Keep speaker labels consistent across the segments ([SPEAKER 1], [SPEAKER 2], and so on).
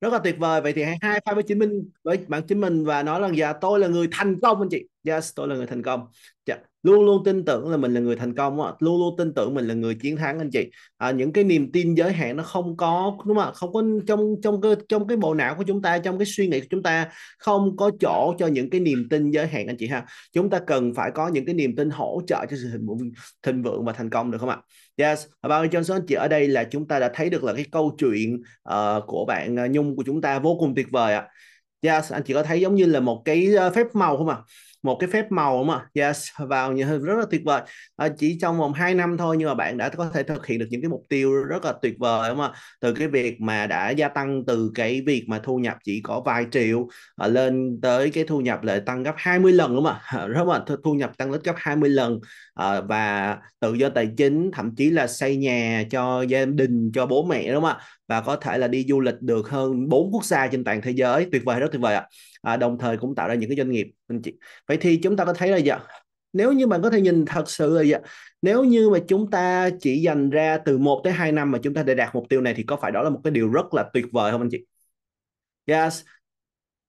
[SPEAKER 1] rất là tuyệt vời vậy thì hai file với chính minh với bản chính mình và nói rằng dạ tôi là người thành công anh chị yes tôi là người thành công yeah. Dạ, luôn luôn tin tưởng là mình là người thành công đó. luôn luôn tin tưởng mình là người chiến thắng anh chị à, những cái niềm tin giới hạn nó không có đúng không không có trong trong cái trong cái bộ não của chúng ta trong cái suy nghĩ của chúng ta không có chỗ cho những cái niềm tin giới hạn anh chị ha chúng ta cần phải có những cái niềm tin hỗ trợ cho sự thịnh vượng thịnh vượng và thành công được không ạ yes và trong số anh chị ở đây là chúng ta đã thấy được là cái câu chuyện uh, của bạn ờ, Nhung của chúng ta vô cùng tuyệt vời ạ Yes, anh chị có thấy giống như là một cái ờ, phép màu không ạ? À? một cái phép màu mà yes vào như rất là tuyệt vời à, chỉ trong vòng 2 năm thôi nhưng mà bạn đã có thể thực hiện được những cái mục tiêu rất là tuyệt vời mà từ cái việc mà đã gia tăng từ cái việc mà thu nhập chỉ có vài triệu à, lên tới cái thu nhập lại tăng gấp 20 lần đúng không ạ rất là thu nhập tăng lên gấp 20 lần à, và tự do tài chính thậm chí là xây nhà cho gia đình cho bố mẹ đúng không ạ và có thể là đi du lịch được hơn bốn quốc gia trên toàn thế giới tuyệt vời rất tuyệt vời ạ à à, đồng thời cũng tạo ra những cái doanh nghiệp anh chị vậy thì chúng ta có thấy là dạ nếu như bạn có thể nhìn thật sự là dạ, nếu như mà chúng ta chỉ dành ra từ 1 tới 2 năm mà chúng ta để đạt mục tiêu này thì có phải đó là một cái điều rất là tuyệt vời không anh chị? Yes,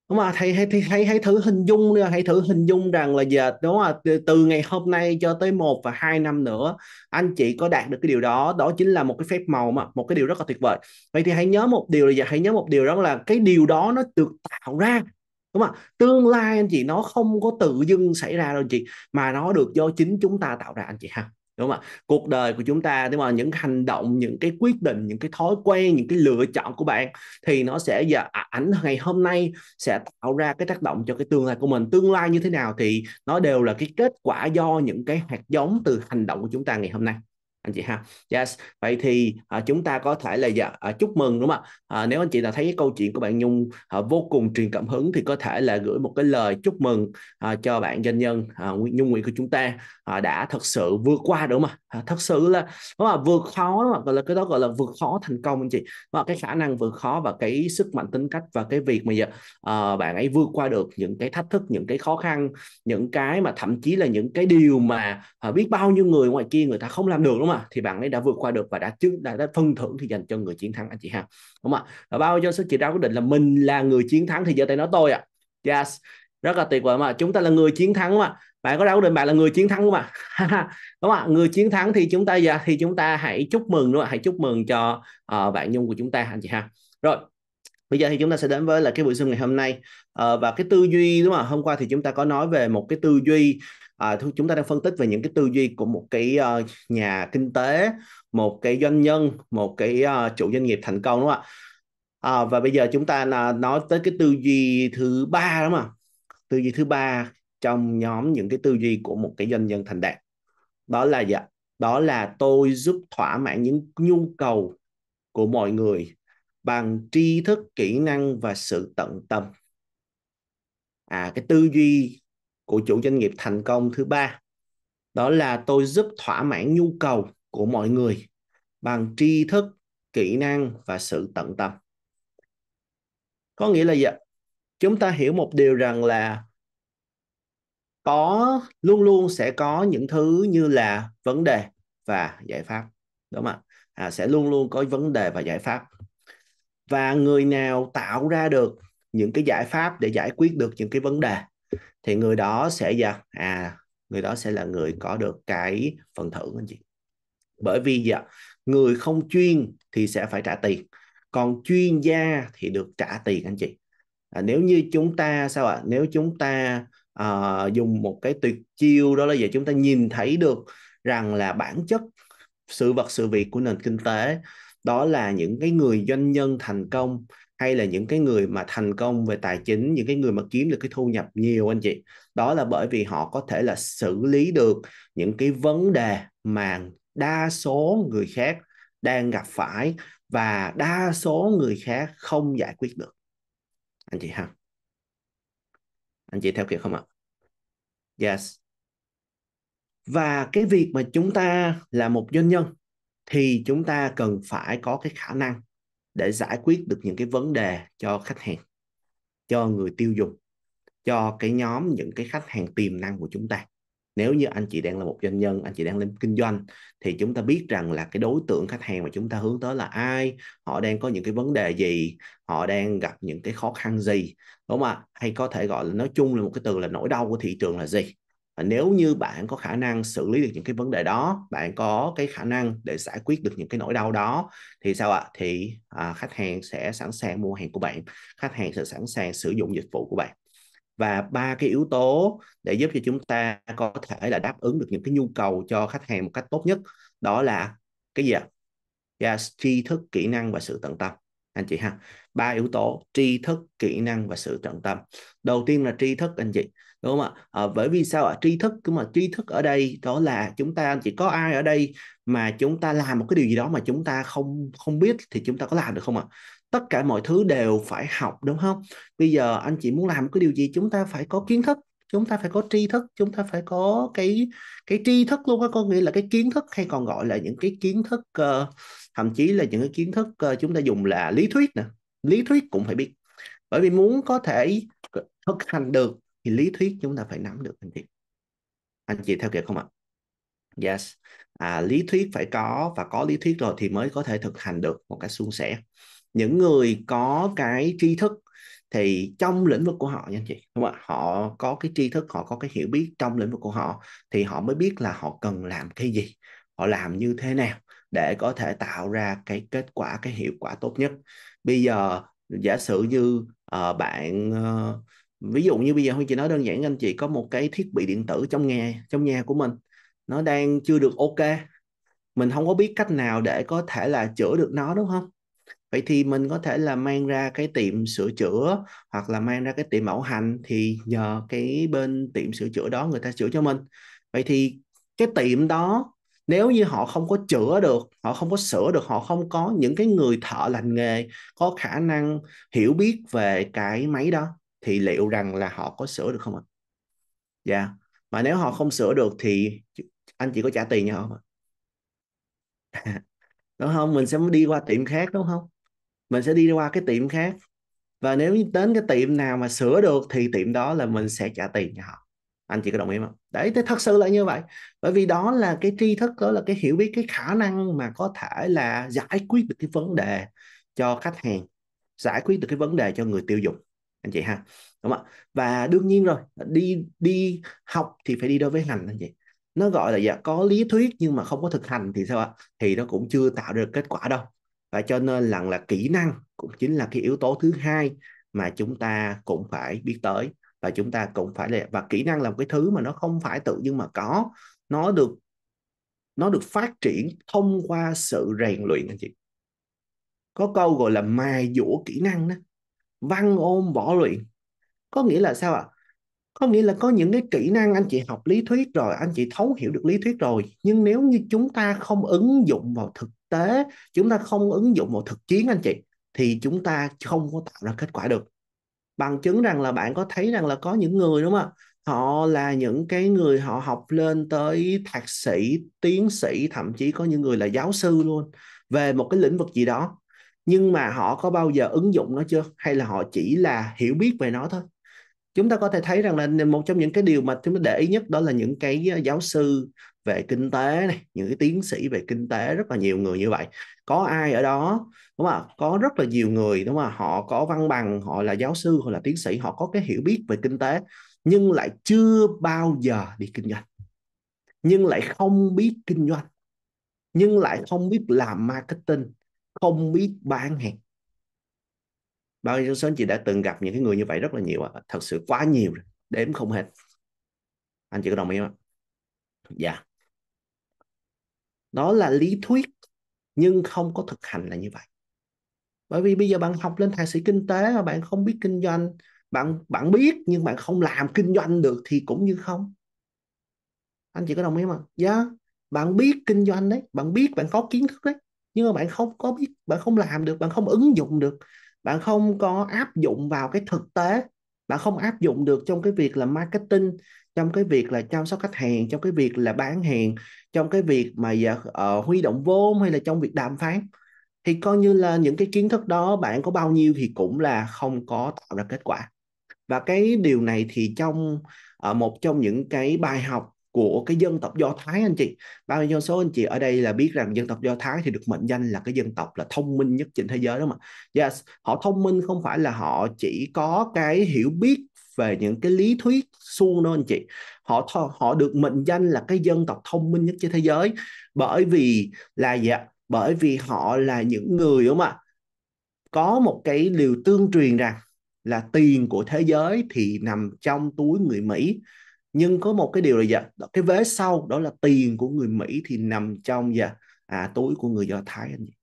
[SPEAKER 1] đúng mà thầy hãy, hãy hãy thử hình dung nữa hãy thử hình dung rằng là giờ đúng là từ, từ ngày hôm nay cho tới một và hai năm nữa anh chị có đạt được cái điều đó đó chính là một cái phép màu mà một cái điều rất là tuyệt vời vậy thì hãy nhớ một điều là giờ hãy nhớ một điều đó là cái điều đó nó được tạo ra đúng không tương lai anh chị nó không có tự dưng xảy ra đâu anh chị mà nó được do chính chúng ta tạo ra anh chị ha đúng không ạ cuộc đời của chúng ta đúng mà những hành động những cái quyết định những cái thói quen những cái lựa chọn của bạn thì nó sẽ giờ à, ảnh ngày hôm nay sẽ tạo ra cái tác động cho cái tương lai của mình tương lai như thế nào thì nó đều là cái kết quả do những cái hạt giống từ hành động của chúng ta ngày hôm nay anh chị ha yes vậy thì à, chúng ta có thể là dạ, à, chúc mừng đúng không ạ à, nếu anh chị nào thấy cái câu chuyện của bạn nhung à, vô cùng truyền cảm hứng thì có thể là gửi một cái lời chúc mừng à, cho bạn doanh nhân à, nhung nguyễn của chúng ta à, đã thật sự vượt qua đúng không ạ à, thật sự là đúng không ạ vượt khó đúng không gọi là cái đó gọi là vượt khó thành công anh chị và cái khả năng vượt khó và cái sức mạnh tính cách và cái việc mà dạ, à, bạn ấy vượt qua được những cái thách thức những cái khó khăn những cái mà thậm chí là những cái điều mà à, biết bao nhiêu người ngoài kia người ta không làm được đúng không ạ thì bạn ấy đã vượt qua được và đã chứng đã, đã phân thưởng thì dành cho người chiến thắng anh chị ha đúng không ạ và bao cho số chị ra quyết định là mình là người chiến thắng thì giờ tay nói tôi ạ à. yes rất là tuyệt vời mà chúng ta là người chiến thắng mà bạn có ra quyết định bạn là người chiến thắng mà đúng không ạ người chiến thắng thì chúng ta giờ thì chúng ta hãy chúc mừng đúng không ạ hãy chúc mừng cho uh, bạn nhung của chúng ta anh chị ha rồi bây giờ thì chúng ta sẽ đến với là cái buổi zoom ngày hôm nay à, và cái tư duy đúng không ạ hôm qua thì chúng ta có nói về một cái tư duy à, chúng ta đang phân tích về những cái tư duy của một cái uh, nhà kinh tế một cái doanh nhân một cái uh, chủ doanh nghiệp thành công đúng không ạ à, và bây giờ chúng ta nói tới cái tư duy thứ ba đúng không ạ tư duy thứ ba trong nhóm những cái tư duy của một cái doanh nhân thành đạt đó là dạ đó là tôi giúp thỏa mãn những nhu cầu của mọi người bằng tri thức kỹ năng và sự tận tâm à cái tư duy của chủ doanh nghiệp thành công thứ ba đó là tôi giúp thỏa mãn nhu cầu của mọi người bằng tri thức kỹ năng và sự tận tâm có nghĩa là gì chúng ta hiểu một điều rằng là có luôn luôn sẽ có những thứ như là vấn đề và giải pháp đúng không ạ à, sẽ luôn luôn có vấn đề và giải pháp và người nào tạo ra được những cái giải pháp để giải quyết được những cái vấn đề thì người đó sẽ dạ à người đó sẽ là người có được cái phần thưởng anh chị bởi vì dạ người không chuyên thì sẽ phải trả tiền còn chuyên gia thì được trả tiền anh chị à, nếu như chúng ta sao ạ nếu chúng ta à, dùng một cái tuyệt chiêu đó là gì chúng ta nhìn thấy được rằng là bản chất sự vật sự việc của nền kinh tế đó là những cái người doanh nhân thành công hay là những cái người mà thành công về tài chính những cái người mà kiếm được cái thu nhập nhiều anh chị đó là bởi vì họ có thể là xử lý được những cái vấn đề mà đa số người khác đang gặp phải và đa số người khác không giải quyết được anh chị ha anh chị theo kịp không ạ yes và cái việc mà chúng ta là một doanh nhân thì chúng ta cần phải có cái khả năng để giải quyết được những cái vấn đề cho khách hàng cho người tiêu dùng cho cái nhóm những cái khách hàng tiềm năng của chúng ta nếu như anh chị đang là một doanh nhân anh chị đang lên kinh doanh thì chúng ta biết rằng là cái đối tượng khách hàng mà chúng ta hướng tới là ai họ đang có những cái vấn đề gì họ đang gặp những cái khó khăn gì đúng không ạ hay có thể gọi là nói chung là một cái từ là nỗi đau của thị trường là gì nếu như bạn có khả năng xử lý được những cái vấn đề đó bạn có cái khả năng để giải quyết được những cái nỗi đau đó thì sao ạ thì à, khách hàng sẽ sẵn sàng mua hàng của bạn khách hàng sẽ sẵn sàng sử dụng dịch vụ của bạn và ba cái yếu tố để giúp cho chúng ta có thể là đáp ứng được những cái nhu cầu cho khách hàng một cách tốt nhất đó là cái gì ạ à? tri thức kỹ năng và sự tận tâm anh chị ha ba yếu tố tri thức kỹ năng và sự tận tâm đầu tiên là tri thức anh chị đúng không ạ à, bởi vì sao ạ tri thức cứ mà tri thức ở đây đó là chúng ta chỉ có ai ở đây mà chúng ta làm một cái điều gì đó mà chúng ta không không biết thì chúng ta có làm được không ạ tất cả mọi thứ đều phải học đúng không bây giờ anh chị muốn làm một cái điều gì chúng ta phải có kiến thức chúng ta phải có tri thức chúng ta phải có cái cái tri thức luôn á có nghĩa là cái kiến thức hay còn gọi là những cái kiến thức uh, thậm chí là những cái kiến thức uh, chúng ta dùng là lý thuyết nè lý thuyết cũng phải biết bởi vì muốn có thể thực hành được thì lý thuyết chúng ta phải nắm được anh chị anh chị theo kịp không ạ yes à, lý thuyết phải có và có lý thuyết rồi thì mới có thể thực hành được một cách suôn sẻ những người có cái tri thức thì trong lĩnh vực của họ nha anh chị đúng không ạ họ có cái tri thức họ có cái hiểu biết trong lĩnh vực của họ thì họ mới biết là họ cần làm cái gì họ làm như thế nào để có thể tạo ra cái kết quả cái hiệu quả tốt nhất bây giờ giả sử như uh, bạn uh, ví dụ như bây giờ Huy chỉ nói đơn giản anh chị có một cái thiết bị điện tử trong nhà trong nhà của mình nó đang chưa được ok mình không có biết cách nào để có thể là chữa được nó đúng không vậy thì mình có thể là mang ra cái tiệm sửa chữa hoặc là mang ra cái tiệm mẫu hành thì nhờ cái bên tiệm sửa chữa đó người ta sửa cho mình vậy thì cái tiệm đó nếu như họ không có chữa được họ không có sửa được họ không có những cái người thợ lành nghề có khả năng hiểu biết về cái máy đó thì liệu rằng là họ có sửa được không ạ? Dạ. Mà nếu họ không sửa được thì anh chị có trả tiền cho họ không ạ? đúng không? Mình sẽ đi qua tiệm khác đúng không? Mình sẽ đi qua cái tiệm khác. Và nếu như đến cái tiệm nào mà sửa được thì tiệm đó là mình sẽ trả tiền cho họ. Anh chị có đồng ý không? Đấy, thế thật sự là như vậy. Bởi vì đó là cái tri thức, đó là cái hiểu biết, cái khả năng mà có thể là giải quyết được cái vấn đề cho khách hàng, giải quyết được cái vấn đề cho người tiêu dùng anh chị ha đúng không ạ và đương nhiên rồi đi đi học thì phải đi đối với hành anh chị nó gọi là dạ có lý thuyết nhưng mà không có thực hành thì sao ạ thì nó cũng chưa tạo được kết quả đâu và cho nên là, là kỹ năng cũng chính là cái yếu tố thứ hai mà chúng ta cũng phải biết tới và chúng ta cũng phải là và kỹ năng là một cái thứ mà nó không phải tự nhưng mà có nó được nó được phát triển thông qua sự rèn luyện anh chị có câu gọi là mài dũa kỹ năng đó văn ôn võ luyện có nghĩa là sao ạ có nghĩa là có những cái kỹ năng anh chị học lý thuyết rồi anh chị thấu hiểu được lý thuyết rồi nhưng nếu như chúng ta không ứng dụng vào thực tế chúng ta không ứng dụng vào thực chiến anh chị thì chúng ta không có tạo ra kết quả được bằng chứng rằng là bạn có thấy rằng là có những người đúng không ạ họ là những cái người họ học lên tới thạc sĩ tiến sĩ thậm chí có những người là giáo sư luôn về một cái lĩnh vực gì đó nhưng mà họ có bao giờ ứng dụng nó chưa hay là họ chỉ là hiểu biết về nó thôi chúng ta có thể thấy rằng là một trong những cái điều mà chúng ta để ý nhất đó là những cái giáo sư về kinh tế này những cái tiến sĩ về kinh tế rất là nhiều người như vậy có ai ở đó đúng không có rất là nhiều người đúng không họ có văn bằng họ là giáo sư hoặc là tiến sĩ họ có cái hiểu biết về kinh tế nhưng lại chưa bao giờ đi kinh doanh nhưng lại không biết kinh doanh nhưng lại không biết làm marketing không biết bán hàng bao nhiêu số anh chị đã từng gặp những cái người như vậy rất là nhiều à. thật sự quá nhiều rồi đếm không hết anh chị có đồng ý không dạ đó là lý thuyết nhưng không có thực hành là như vậy bởi vì bây giờ bạn học lên thạc sĩ kinh tế mà bạn không biết kinh doanh bạn bạn biết nhưng bạn không làm kinh doanh được thì cũng như không anh chị có đồng ý không dạ bạn biết kinh doanh đấy bạn biết bạn có kiến thức đấy nhưng mà bạn không có biết bạn không làm được bạn không ứng dụng được bạn không có áp dụng vào cái thực tế bạn không áp dụng được trong cái việc là marketing trong cái việc là chăm sóc khách hàng trong cái việc là bán hàng trong cái việc mà uh, huy động vốn hay là trong việc đàm phán thì coi như là những cái kiến thức đó bạn có bao nhiêu thì cũng là không có tạo ra kết quả và cái điều này thì trong uh, một trong những cái bài học của cái dân tộc Do Thái anh chị bao nhiêu số anh chị ở đây là biết rằng dân tộc Do Thái thì được mệnh danh là cái dân tộc là thông minh nhất trên thế giới đó mà yes họ thông minh không phải là họ chỉ có cái hiểu biết về những cái lý thuyết suông đâu anh chị họ họ được mệnh danh là cái dân tộc thông minh nhất trên thế giới bởi vì là dạ bởi vì họ là những người đúng không ạ có một cái điều tương truyền rằng là tiền của thế giới thì nằm trong túi người Mỹ nhưng có một cái điều là dạ cái vế sau đó là tiền của người Mỹ thì nằm trong dạ à túi của người Do Thái anh chị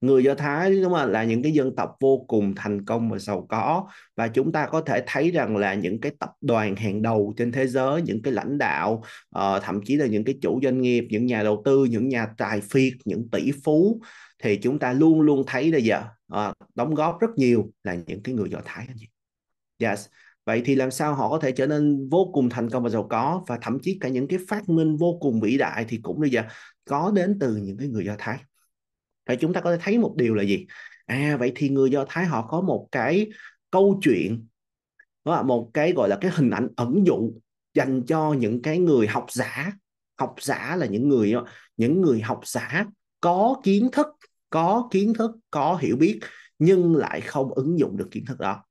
[SPEAKER 1] người do thái đúng không là những cái dân tộc vô cùng thành công và giàu có và chúng ta có thể thấy rằng là những cái tập đoàn hàng đầu trên thế giới những cái lãnh đạo uh, thậm chí là những cái chủ doanh nghiệp những nhà đầu tư những nhà tài phiệt những tỷ phú thì chúng ta luôn luôn thấy là giờ uh, đóng góp rất nhiều là những cái người do thái anh chị yes vậy thì làm sao họ có thể trở nên vô cùng thành công và giàu có và thậm chí cả những cái phát minh vô cùng vĩ đại thì cũng bây giờ có đến từ những cái người do thái vậy chúng ta có thể thấy một điều là gì à vậy thì người do thái họ có một cái câu chuyện một cái gọi là cái hình ảnh ẩn dụ dành cho những cái người học giả học giả là những người ờ, những người học giả có kiến thức có kiến thức có hiểu biết nhưng lại không ứng dụng được kiến thức đó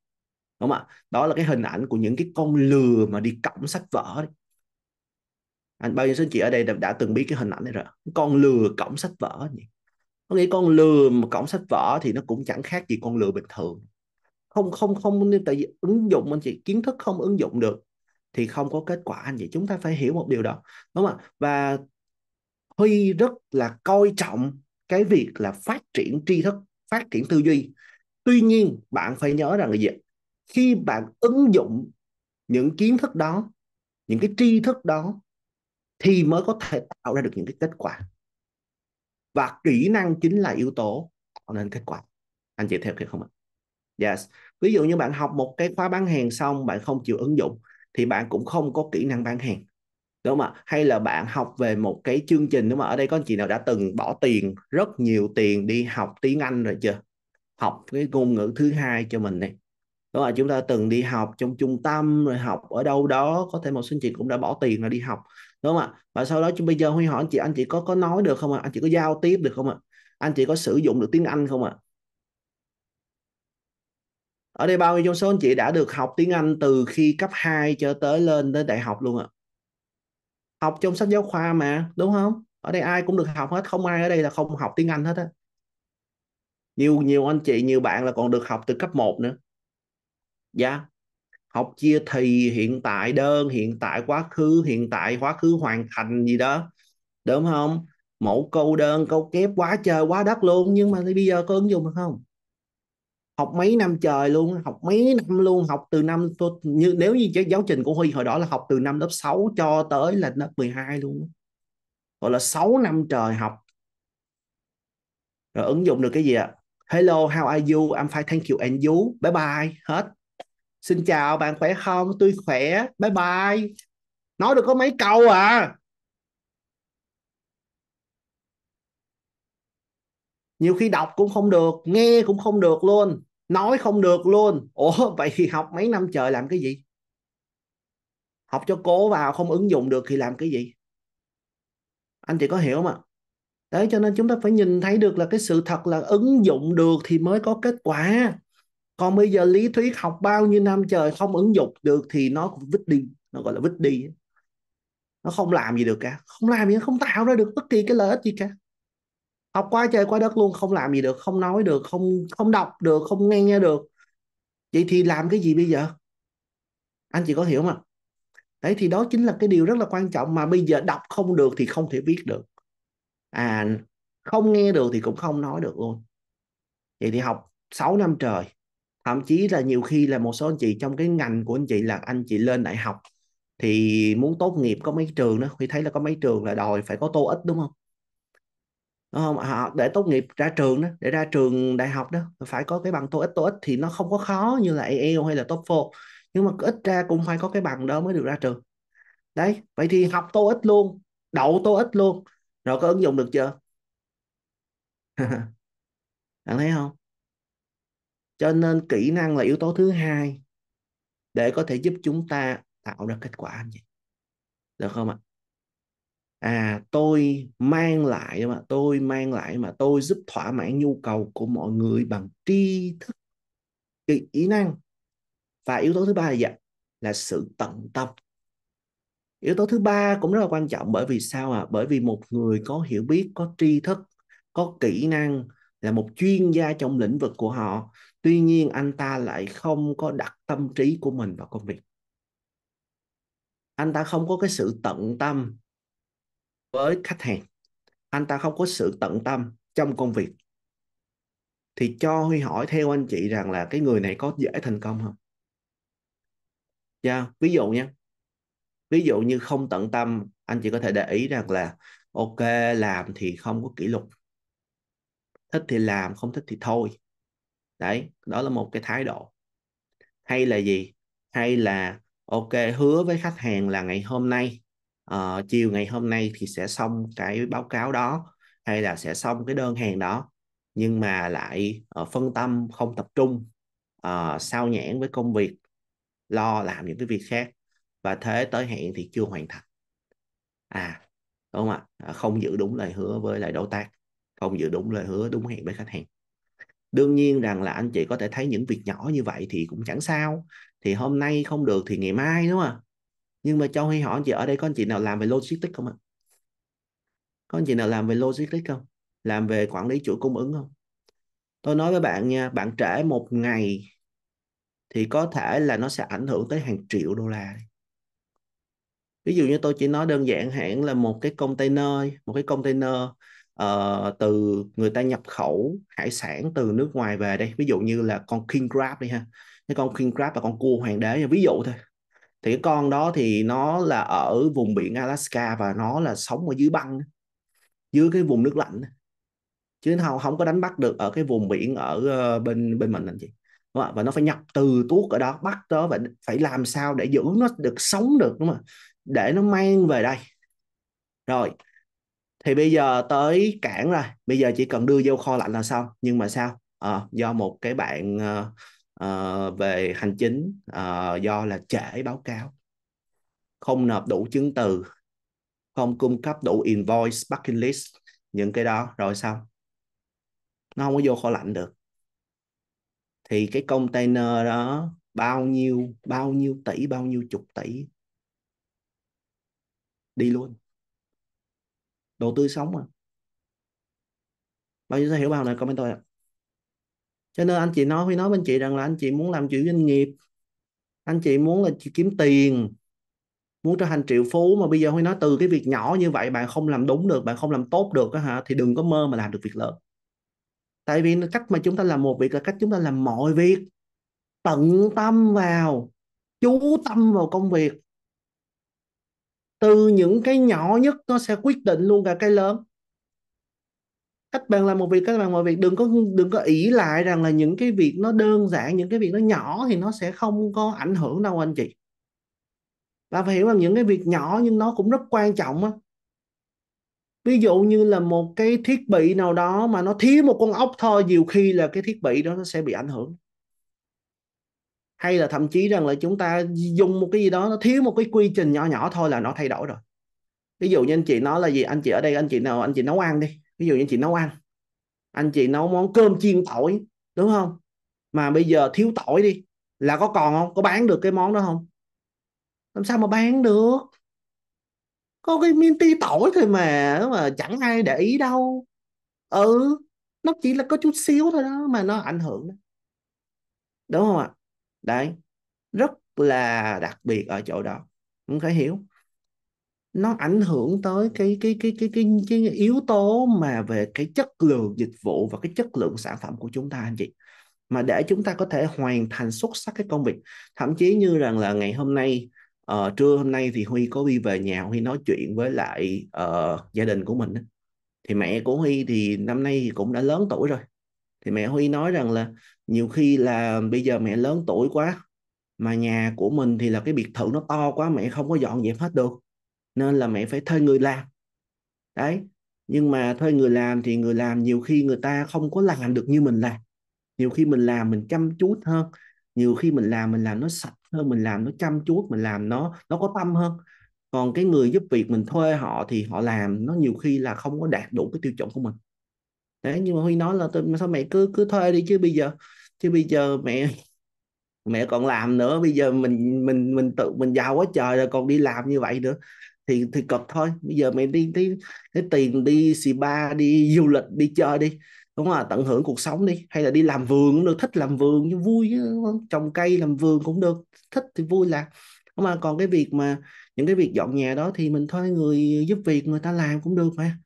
[SPEAKER 1] không ạ đó là cái hình ảnh của những cái con lừa mà đi cõng sách vở đấy. anh bao nhiêu anh chị ở đây đã, đã từng biết cái hình ảnh này rồi con lừa cõng sách vở nhỉ có nghĩa con lừa mà cõng sách vở thì nó cũng chẳng khác gì con lừa bình thường không không không tại vì ứng dụng anh chị kiến thức không ứng dụng được thì không có kết quả anh chị chúng ta phải hiểu một điều đó đúng không ạ và huy rất là coi trọng cái việc là phát triển tri thức phát triển tư duy tuy nhiên bạn phải nhớ rằng là gì khi bạn ứng dụng những kiến thức đó những cái tri thức đó thì mới có thể tạo ra được những cái kết quả và kỹ năng chính là yếu tố tạo nên kết quả anh chị theo kịp không ạ yes ví dụ như bạn học một cái khóa bán hàng xong bạn không chịu ứng dụng thì bạn cũng không có kỹ năng bán hàng đúng không ạ hay là bạn học về một cái chương trình đúng không ạ ở đây có anh chị nào đã từng bỏ tiền rất nhiều tiền đi học tiếng anh rồi chưa học cái ngôn ngữ thứ hai cho mình này đúng rồi chúng ta từng đi học trong trung tâm rồi học ở đâu đó có thể một số anh chị cũng đã bỏ tiền là đi học đúng không ạ và sau đó chúng bây giờ huy hỏi anh chị anh chị có có nói được không ạ anh chị có giao tiếp được không ạ anh chị có sử dụng được tiếng anh không ạ ở đây bao nhiêu trong số anh chị đã được học tiếng anh từ khi cấp 2 cho tới lên tới đại học luôn ạ học trong sách giáo khoa mà đúng không ở đây ai cũng được học hết không ai ở đây là không học tiếng anh hết á nhiều nhiều anh chị nhiều bạn là còn được học từ cấp 1 nữa dạ học chia thì hiện tại đơn hiện tại quá khứ hiện tại quá khứ hoàn thành gì đó đúng không mẫu câu đơn câu kép quá trời quá đất luôn nhưng mà bây giờ có ứng dụng được không học mấy năm trời luôn học mấy năm luôn học từ năm tôi như nếu như cái giáo trình của Huy hồi đó là học từ năm lớp 6 cho tới là lớp 12 luôn gọi là 6 năm trời học rồi ứng dụng được cái gì ạ hello how are you I'm fine thank you and you bye bye hết xin chào bạn khỏe không tôi khỏe bye bye nói được có mấy câu à nhiều khi đọc cũng không được nghe cũng không được luôn nói không được luôn ủa vậy thì học mấy năm trời làm cái gì học cho cố vào không ứng dụng được thì làm cái gì anh chị có hiểu không ạ đấy cho nên chúng ta phải nhìn thấy được là cái sự thật là ứng dụng được thì mới có kết quả còn bây giờ lý thuyết học bao nhiêu năm trời không ứng dụng được thì nó cũng vứt đi nó gọi là vứt đi nó không làm gì được cả không làm gì không tạo ra được bất kỳ cái lợi ích gì cả học qua trời qua đất luôn không làm gì được không nói được không không đọc được không nghe nghe được vậy thì làm cái gì bây giờ anh chị có hiểu không đấy thì đó chính là cái điều rất là quan trọng mà bây giờ đọc không được thì không thể viết được à không nghe được thì cũng không nói được luôn vậy thì học 6 năm trời thậm chí là nhiều khi là một số anh chị trong cái ngành của anh chị là anh chị lên đại học thì muốn tốt nghiệp có mấy trường đó Huy thấy là có mấy trường là đòi phải có tô ít đúng không đúng không à, để tốt nghiệp ra trường đó để ra trường đại học đó phải có cái bằng tô ít tô ít thì nó không có khó như là IELTS hay là TOEFL nhưng mà ít ra cũng phải có cái bằng đó mới được ra trường đấy vậy thì học tô ít luôn đậu tô ít luôn rồi có ứng dụng được chưa bạn thấy không cho nên kỹ năng là yếu tố thứ hai để có thể giúp chúng ta tạo ra kết quả anh chị được không ạ à tôi mang lại mà tôi mang lại mà tôi giúp thỏa mãn nhu cầu của mọi người bằng tri thức kỹ, kỹ năng và yếu tố thứ ba là gì là sự tận tâm yếu tố thứ ba cũng rất là quan trọng bởi vì sao à bởi vì một người có hiểu biết có tri thức có kỹ năng là một chuyên gia trong lĩnh vực của họ tuy nhiên anh ta lại không có đặt tâm trí của mình vào công việc anh ta không có cái sự tận tâm với khách hàng anh ta không có sự tận tâm trong công việc thì cho huy hỏi theo anh chị rằng là cái người này có dễ thành công không yeah, dạ, ví dụ nha ví dụ như không tận tâm anh chị có thể để ý rằng là ok làm thì không có kỷ luật thích thì làm không thích thì thôi đấy đó là một cái thái độ hay là gì hay là ok hứa với khách hàng là ngày hôm nay uh, chiều ngày hôm nay thì sẽ xong cái báo cáo đó hay là sẽ xong cái đơn hàng đó nhưng mà lại uh, phân tâm không tập trung uh, ờ, sao nhãn với công việc lo làm những cái việc khác và thế tới hẹn thì chưa hoàn thành à đúng không ạ à, không giữ đúng lời hứa với lại đối tác không giữ đúng lời hứa đúng hẹn với khách hàng đương nhiên rằng là anh chị có thể thấy những việc nhỏ như vậy thì cũng chẳng sao thì hôm nay không được thì ngày mai đúng không nhưng mà cho huy hỏi anh chị ở đây có anh chị nào làm về logistics không ạ có anh chị nào làm về logistics không làm về quản lý chuỗi cung ứng không tôi nói với bạn nha bạn trễ một ngày thì có thể là nó sẽ ảnh hưởng tới hàng triệu đô la ví dụ như tôi chỉ nói đơn giản hẳn là một cái container một cái container uh, từ người ta nhập khẩu hải sản từ nước ngoài về đây ví dụ như là con king crab đi ha cái con king crab và con cua hoàng đế ví dụ thôi thì cái con đó thì nó là ở vùng biển Alaska và nó là sống ở dưới băng dưới cái vùng nước lạnh chứ không không có đánh bắt được ở cái vùng biển ở ờ, bên bên mình anh chị và nó phải nhập từ tuốt ở đó bắt đó và phải làm sao để giữ nó được sống được đúng không để nó mang về đây rồi thì bây giờ tới cảng rồi bây giờ chỉ cần đưa vô kho lạnh là xong nhưng mà sao à, do một cái bạn à, à, về hành chính à, do là trễ báo cáo không nộp đủ chứng từ không cung cấp đủ invoice packing list những cái đó rồi xong nó không có vô kho lạnh được thì cái container đó bao nhiêu bao nhiêu tỷ bao nhiêu chục tỷ đi luôn đầu tư sống mà bao nhiêu sẽ hiểu bài này comment tôi ạ cho nên anh chị nói với nói với anh chị rằng là anh chị muốn làm chủ doanh nghiệp anh chị muốn là chị kiếm tiền muốn trở thành triệu phú mà bây giờ Huy nói từ cái việc nhỏ như vậy bạn không làm đúng được bạn không làm tốt được đó, hả thì đừng có mơ mà làm được việc lớn tại vì cách mà chúng ta làm một việc là cách chúng ta làm mọi việc tận tâm vào chú tâm vào công việc từ những cái nhỏ nhất nó sẽ quyết định luôn cả cái lớn các bạn làm một việc các bạn mọi việc đừng có đừng có ỷ lại rằng là những cái việc nó đơn giản những cái việc nó nhỏ thì nó sẽ không có ảnh hưởng đâu anh chị và phải hiểu rằng những cái việc nhỏ nhưng nó cũng rất quan trọng á ví dụ như là một cái thiết bị nào đó mà nó thiếu một con ốc thôi nhiều khi là cái thiết bị đó nó sẽ bị ảnh hưởng hay là thậm chí rằng là chúng ta dùng một cái gì đó nó thiếu một cái quy trình nhỏ nhỏ thôi là nó thay đổi rồi ví dụ như anh chị nói là gì anh chị ở đây anh chị nào anh chị nấu ăn đi ví dụ như anh chị nấu ăn anh chị nấu món cơm chiên tỏi đúng không mà bây giờ thiếu tỏi đi là có còn không có bán được cái món đó không làm sao mà bán được có cái miếng ti tỏi thôi mà mà chẳng ai để ý đâu ừ nó chỉ là có chút xíu thôi đó mà nó ảnh hưởng đó. đúng không ạ đấy rất là đặc biệt ở chỗ đó cũng phải hiểu nó ảnh hưởng tới cái cái cái cái cái, cái yếu tố mà về cái chất lượng dịch vụ và cái chất lượng sản phẩm của chúng ta anh chị mà để chúng ta có thể hoàn thành xuất sắc cái công việc thậm chí như rằng là ngày hôm nay uh, trưa hôm nay thì Huy có đi về nhà Huy nói chuyện với lại uh, gia đình của mình thì mẹ của Huy thì năm nay cũng đã lớn tuổi rồi thì mẹ Huy nói rằng là nhiều khi là bây giờ mẹ lớn tuổi quá mà nhà của mình thì là cái biệt thự nó to quá mẹ không có dọn dẹp hết được nên là mẹ phải thuê người làm đấy nhưng mà thuê người làm thì người làm nhiều khi người ta không có làm được như mình làm nhiều khi mình làm mình chăm chút hơn nhiều khi mình làm mình làm nó sạch hơn mình làm nó chăm chút mình làm nó nó có tâm hơn còn cái người giúp việc mình thuê họ thì họ làm nó nhiều khi là không có đạt đủ cái tiêu chuẩn của mình đấy nhưng mà huy nói là tôi sao mẹ cứ cứ thuê đi chứ bây giờ chứ bây giờ mẹ mẹ còn làm nữa bây giờ mình mình mình tự mình giàu quá trời rồi còn đi làm như vậy nữa thì thì cực thôi bây giờ mẹ đi đi cái tiền đi spa đi du lịch đi chơi đi đúng không tận hưởng cuộc sống đi hay là đi làm vườn cũng được thích làm vườn như vui trồng cây làm vườn cũng được thích thì vui làm mà còn cái việc mà những cái việc dọn nhà đó thì mình thuê người giúp việc người ta làm cũng được mà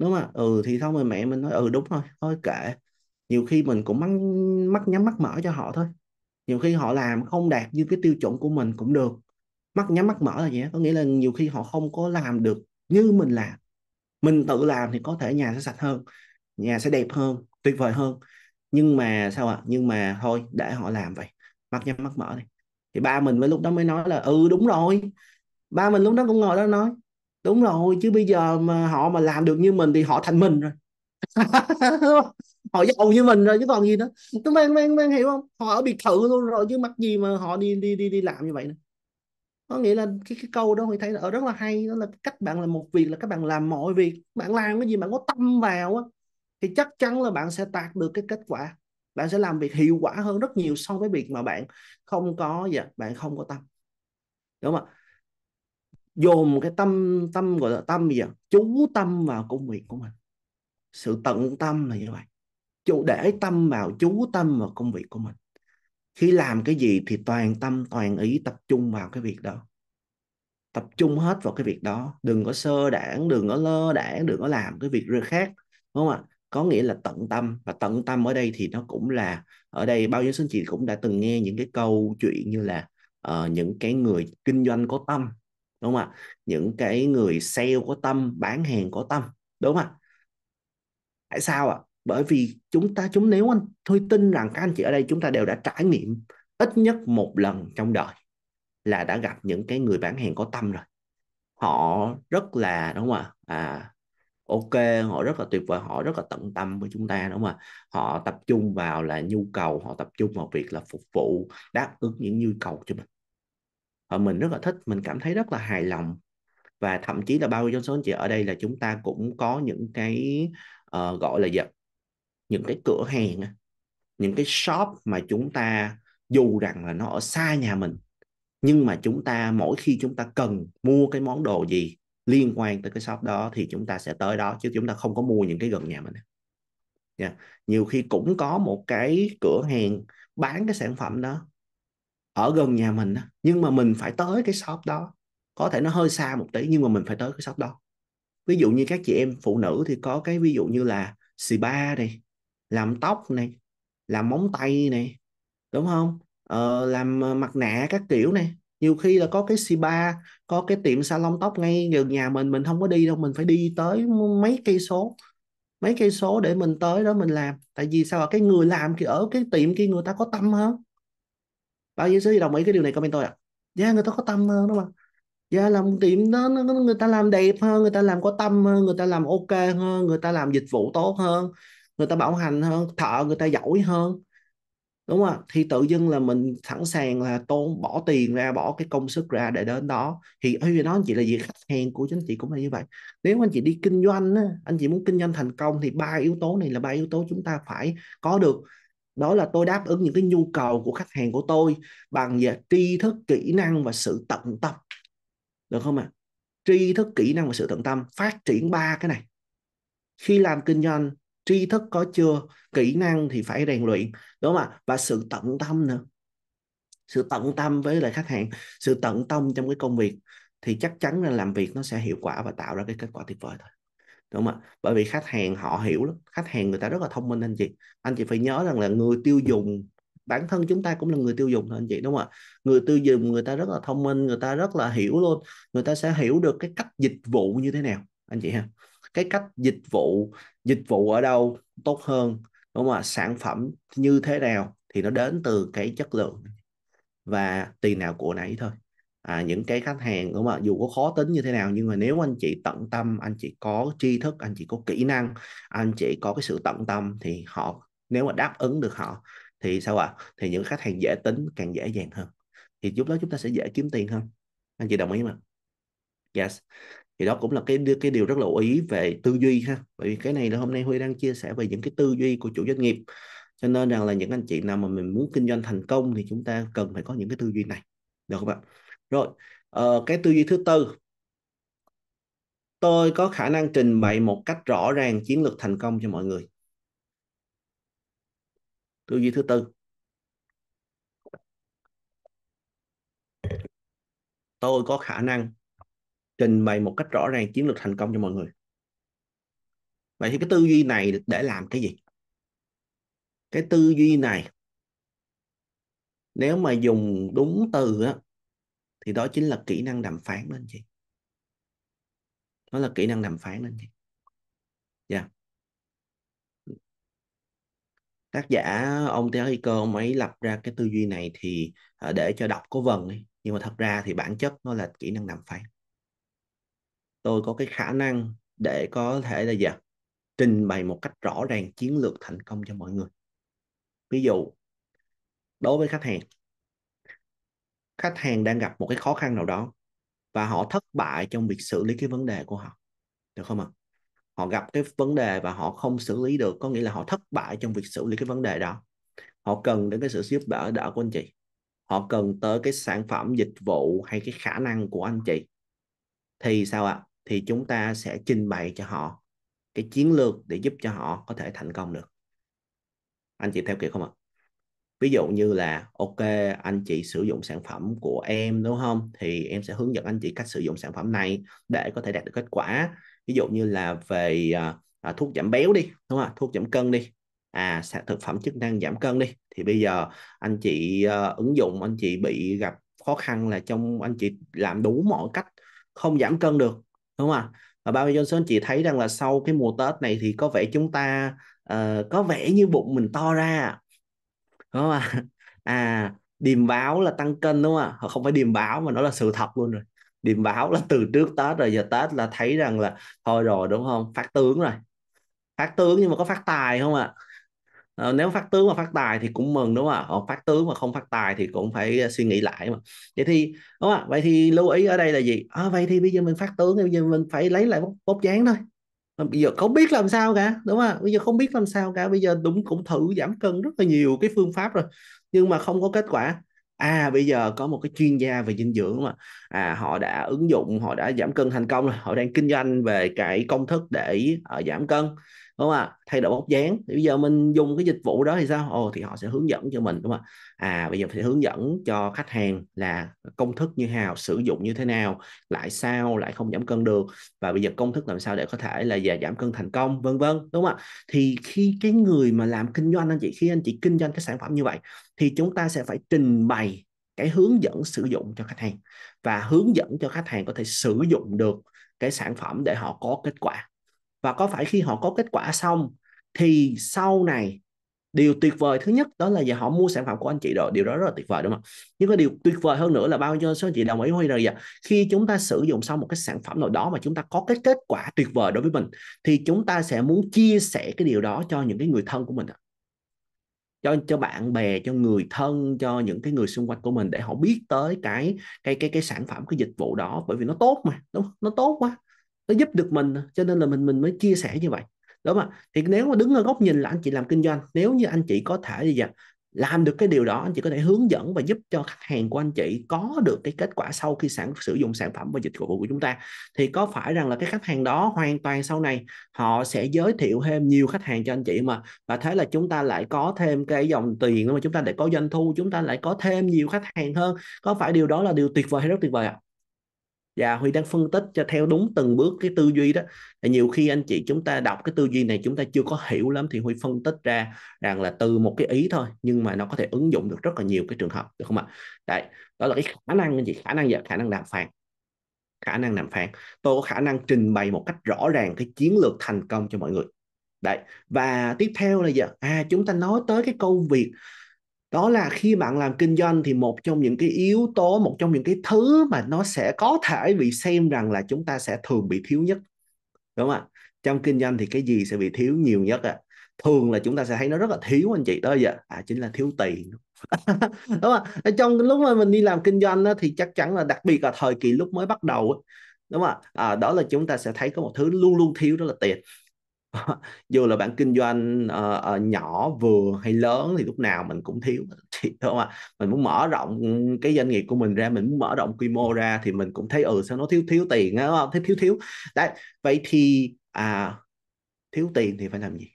[SPEAKER 1] nếu mà ừ thì xong mà mẹ mình nói ừ đúng rồi thôi kệ nhiều khi mình cũng mắt mắt nhắm mắt mở cho họ thôi nhiều khi họ làm không đạt như cái tiêu chuẩn của mình cũng được mắt nhắm mắt mở là vậy có nghĩa là nhiều khi họ không có làm được như mình làm mình tự làm thì có thể nhà sẽ sạch hơn nhà sẽ đẹp hơn tuyệt vời hơn nhưng mà sao ạ à? nhưng mà thôi để họ làm vậy mắt nhắm mắt mở đi thì ba mình mới lúc đó mới nói là ừ đúng rồi ba mình lúc đó cũng ngồi đó nói đúng rồi chứ bây giờ mà họ mà làm được như mình thì họ thành mình rồi họ giàu như mình rồi chứ còn gì nữa tôi mang mang mang hiểu không họ ở biệt thự luôn rồi chứ mắc gì mà họ đi đi đi đi làm như vậy nữa có nghĩa là cái cái câu đó tôi thấy là ở ờ, rất là hay đó là cách bạn làm một việc là các bạn làm mọi việc bạn làm cái gì bạn có tâm vào á thì chắc chắn là bạn sẽ đạt được cái kết quả bạn sẽ làm việc hiệu quả hơn rất nhiều so với việc mà bạn không có gì bạn không có tâm đúng không ạ dồn cái tâm tâm gọi là tâm gì ạ chú tâm vào công việc của mình sự tận tâm là như vậy chú để tâm vào chú tâm vào công việc của mình khi làm cái gì thì toàn tâm toàn ý tập trung vào cái việc đó tập trung hết vào cái việc đó đừng có sơ đảng đừng có lơ đảng đừng có làm cái việc khác đúng không ạ có nghĩa là tận tâm và tận tâm ở đây thì nó cũng là ở đây bao nhiêu sinh chị cũng đã từng nghe những cái câu chuyện như là uh, những cái người kinh doanh có tâm đúng không ạ những cái người sale có tâm bán hàng có tâm đúng không ạ tại sao ạ bởi vì chúng ta chúng nếu anh tôi tin rằng các anh chị ở đây chúng ta đều đã trải nghiệm ít nhất một lần trong đời là đã gặp những cái người bán hàng có tâm rồi họ rất là đúng không ạ à ok họ rất là tuyệt vời họ rất là tận tâm với chúng ta đúng không ạ họ tập trung vào là nhu cầu họ tập trung vào việc là phục vụ đáp ứng những nhu cầu cho mình và ờ, mình rất là thích mình cảm thấy rất là hài lòng và thậm chí là bao trong số anh chị ở đây là chúng ta cũng có những cái uh, gọi là gì những cái cửa hàng những cái shop mà chúng ta dù rằng là nó ở xa nhà mình nhưng mà chúng ta mỗi khi chúng ta cần mua cái món đồ gì liên quan tới cái shop đó thì chúng ta sẽ tới đó chứ chúng ta không có mua những cái gần nhà mình yeah. nhiều khi cũng có một cái cửa hàng bán cái sản phẩm đó ở gần nhà mình đó. nhưng mà mình phải tới cái shop đó có thể nó hơi xa một tí nhưng mà mình phải tới cái shop đó ví dụ như các chị em phụ nữ thì có cái ví dụ như là spa này làm tóc này làm móng tay này đúng không ờ, làm ờ, mặt nạ các kiểu này nhiều khi là có cái spa có cái tiệm salon tóc ngay gần nhà mình mình không có đi đâu mình phải đi tới mấy cây số mấy cây số để mình tới đó mình làm tại vì sao cái người làm thì ở cái tiệm kia người ta có tâm hơn bao nhiêu giới đồng ý cái điều này comment tôi ạ à? dạ yeah, người ta có tâm hơn đúng không dạ yeah, làm tiệm đó người ta làm đẹp hơn người ta làm có tâm hơn người ta làm ok hơn người ta làm dịch vụ tốt hơn người ta bảo hành hơn thợ người ta giỏi hơn đúng không thì tự dưng là mình sẵn sàng là tốn bỏ tiền ra bỏ cái công sức ra để đến đó thì ở đó anh chị là việc khách hàng của chính chị cũng là như vậy nếu anh chị đi kinh doanh anh chị muốn kinh doanh thành công thì ba yếu tố này là ba yếu tố chúng ta phải có được đó là tôi đáp ứng những cái nhu cầu của khách hàng của tôi bằng về tri thức kỹ năng và sự tận tâm được không ạ à? tri thức kỹ năng và sự tận tâm phát triển ba cái này khi làm kinh doanh tri thức có chưa kỹ năng thì phải rèn luyện đúng không ạ và sự tận tâm nữa sự tận tâm với lại khách hàng sự tận tâm trong cái công việc thì chắc chắn là làm việc nó sẽ hiệu quả và tạo ra cái kết quả tuyệt vời thôi đúng không ạ bởi vì khách hàng họ hiểu lắm khách hàng người ta rất là thông minh anh chị anh chị phải nhớ rằng là người tiêu dùng bản thân chúng ta cũng là người tiêu dùng thôi anh chị đúng không ạ người tiêu dùng người ta rất là thông minh người ta rất là hiểu luôn người ta sẽ hiểu được cái cách dịch vụ như thế nào anh chị ha cái cách dịch vụ dịch vụ ở đâu tốt hơn đúng không ạ sản phẩm như thế nào thì nó đến từ cái chất lượng và tiền nào của nấy thôi à, những cái khách hàng đúng không ạ dù có khó tính như thế nào nhưng mà nếu anh chị tận tâm anh chị có tri thức anh chị có kỹ năng anh chị có cái sự tận tâm thì họ nếu mà đáp ứng được họ thì sao ạ à? thì những khách hàng dễ tính càng dễ dàng hơn thì lúc đó chúng ta sẽ dễ kiếm tiền hơn anh chị đồng ý mà yes thì đó cũng là cái cái điều rất là lưu ý về tư duy ha bởi vì cái này là hôm nay huy đang chia sẻ về những cái tư duy của chủ doanh nghiệp cho nên rằng là những anh chị nào mà mình muốn kinh doanh thành công thì chúng ta cần phải có những cái tư duy này được không ạ rồi uh, cái tư duy thứ tư tôi có khả năng trình bày một cách rõ ràng chiến lược thành công cho mọi người tư duy thứ tư tôi có khả năng trình bày một cách rõ ràng chiến lược thành công cho mọi người vậy thì cái tư duy này để làm cái gì cái tư duy này nếu mà dùng đúng từ á thì đó chính là kỹ năng đàm phán đó anh chị đó là kỹ năng đàm phán đó anh chị dạ yeah. tác giả ông Theo Cơ ông ấy lập ra cái tư duy này thì ờ, để cho đọc có vần đi nhưng mà thật ra thì bản chất nó là kỹ năng đàm phán tôi có cái khả năng để có thể là gì yeah, trình bày một cách rõ ràng chiến lược thành công cho mọi người ví dụ đối với khách hàng khách hàng đang gặp một cái khó khăn nào đó và họ thất bại trong việc xử lý cái vấn đề của họ được không ạ à? họ gặp cái vấn đề và họ không xử lý được có nghĩa là họ thất bại trong việc xử lý cái vấn đề đó họ cần đến cái sự giúp đỡ đỡ của anh chị họ cần tới cái sản phẩm dịch vụ hay cái khả năng của anh chị thì sao ạ à? thì chúng ta sẽ trình bày cho họ cái chiến lược để giúp cho họ có thể thành công được anh chị theo kịp không ạ à? ví dụ như là ok anh chị sử dụng sản phẩm của em đúng không thì em sẽ hướng dẫn anh chị cách sử dụng sản phẩm này để có thể đạt được kết quả ví dụ như là về à, à thuốc giảm béo đi đúng không thuốc giảm cân đi à thực phẩm chức năng giảm cân đi thì bây giờ anh chị à, ứng dụng anh chị bị gặp khó khăn là trong anh chị làm đủ mọi cách không giảm cân được đúng không ạ và Bao anh chị thấy rằng là sau cái mùa Tết này thì có vẻ chúng ta uh, có vẻ như bụng mình to ra đúng không ạ à điềm báo là tăng cân đúng không ạ không phải điềm báo mà nó là sự thật luôn rồi điềm báo là từ trước tết rồi giờ tết là thấy rằng là thôi rồi đúng không phát tướng rồi phát tướng nhưng mà có phát tài không ạ à? à, nếu phát tướng mà phát tài thì cũng mừng đúng không ạ à, phát tướng mà không phát tài thì cũng phải ờ, suy nghĩ lại mà vậy thì đúng không ạ vậy thì lưu ý ở đây là gì à, vậy thì bây giờ mình phát tướng thì bây giờ mình phải lấy lại bốc bốc dáng thôi bây giờ không biết làm sao cả đúng không bây giờ không biết làm sao cả bây giờ đúng cũng thử giảm cân rất là nhiều cái phương pháp rồi nhưng mà không có kết quả à bây giờ có một cái chuyên gia về dinh dưỡng mà à họ đã ứng dụng họ đã giảm cân thành công rồi họ đang kinh doanh về cái công thức để uh, giảm cân đúng không ạ thay đổi bóc dáng thì bây giờ mình dùng cái dịch vụ đó thì sao ồ thì họ sẽ hướng dẫn cho mình đúng không ạ à bây giờ sẽ hướng dẫn cho khách hàng là công thức như nào sử dụng như thế nào lại sao lại không giảm cân được và bây giờ công thức làm sao để có thể là giờ giảm cân thành công vân vân đúng không ạ thì khi cái người mà làm kinh doanh anh chị khi anh chị kinh doanh cái sản phẩm như vậy thì chúng ta sẽ phải trình bày cái hướng dẫn sử dụng cho khách hàng và hướng dẫn cho khách hàng có thể sử dụng được cái sản phẩm để họ có kết quả và có phải khi họ có kết quả xong thì sau này điều tuyệt vời thứ nhất đó là giờ họ mua sản phẩm của anh chị rồi điều đó rất là tuyệt vời đúng không nhưng cái điều tuyệt vời hơn nữa là bao nhiêu số anh chị đồng ý huy rằng vậy? Dạ, khi chúng ta sử dụng xong một cái sản phẩm nào đó mà chúng ta có cái kết quả tuyệt vời đối với mình thì chúng ta sẽ muốn chia sẻ cái điều đó cho những cái người thân của mình cho cho bạn bè cho người thân cho những cái người xung quanh của mình để họ biết tới cái cái cái cái sản phẩm cái dịch vụ đó bởi vì nó tốt mà đúng không? nó tốt quá nó giúp được mình cho nên là mình mình mới chia sẻ như vậy đúng không ạ? thì nếu mà đứng ở góc nhìn là anh chị làm kinh doanh nếu như anh chị có thể gì vậy làm được cái điều đó anh chị có thể hướng dẫn và giúp cho khách hàng của anh chị có được cái kết quả sau khi sản sử dụng sản phẩm và dịch vụ của chúng ta thì có phải rằng là cái khách hàng đó hoàn toàn sau này họ sẽ giới thiệu thêm nhiều khách hàng cho anh chị mà và thế là chúng ta lại có thêm cái dòng tiền mà chúng ta để có doanh thu chúng ta lại có thêm nhiều khách hàng hơn có phải điều đó là điều tuyệt vời hay rất tuyệt vời ạ à? và dạ, huy đang phân tích cho theo đúng từng bước cái tư duy đó nhiều khi anh chị chúng ta đọc cái tư duy này chúng ta chưa có hiểu lắm thì huy phân tích ra rằng là từ một cái ý thôi nhưng mà nó có thể ứng dụng được rất là nhiều cái trường hợp được không ạ đấy đó là cái khả năng anh chị khả năng gì khả năng đàm phán khả năng đàm phán tôi có khả năng trình bày một cách rõ ràng cái chiến lược thành công cho mọi người đấy và tiếp theo là giờ à chúng ta nói tới cái câu việc đó là khi bạn làm kinh doanh thì một trong những cái yếu tố một trong những cái thứ mà nó sẽ có thể bị xem rằng là chúng ta sẽ thường bị thiếu nhất đúng không ạ trong kinh doanh thì cái gì sẽ bị thiếu nhiều nhất ạ à? thường là chúng ta sẽ thấy nó rất là thiếu anh chị đó giờ à chính là thiếu tiền đúng không trong lúc mà mình đi làm kinh doanh thì chắc chắn là đặc biệt là thời kỳ lúc mới bắt đầu đúng không ạ à, đó là chúng ta sẽ thấy có một thứ luôn luôn thiếu đó là tiền dù là bạn kinh doanh uh, uh, nhỏ vừa hay lớn thì lúc nào mình cũng thiếu chị không ạ mình muốn mở rộng cái doanh nghiệp của mình ra mình muốn mở rộng quy mô ra thì mình cũng thấy ừ sao nó thiếu thiếu tiền á không thấy thiếu thiếu đấy vậy thì à thiếu tiền thì phải làm gì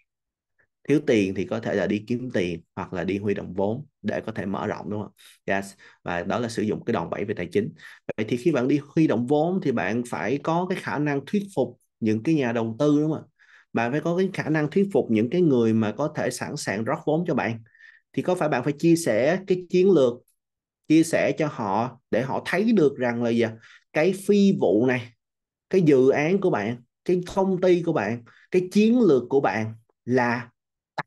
[SPEAKER 1] thiếu tiền thì có thể là đi kiếm tiền hoặc là đi huy động vốn để có thể mở rộng đúng không? Yes. Và đó là sử dụng cái đòn bẩy về tài chính. Vậy thì khi bạn đi huy động vốn thì bạn phải có cái khả năng thuyết phục những cái nhà đầu tư đúng không ạ? bạn phải có cái khả năng thuyết phục những cái người mà có thể sẵn sàng rót vốn cho bạn thì có phải bạn phải chia sẻ cái chiến lược chia sẻ cho họ để họ thấy được rằng là gì cái phi vụ này cái dự án của bạn cái công ty của bạn cái chiến lược của bạn là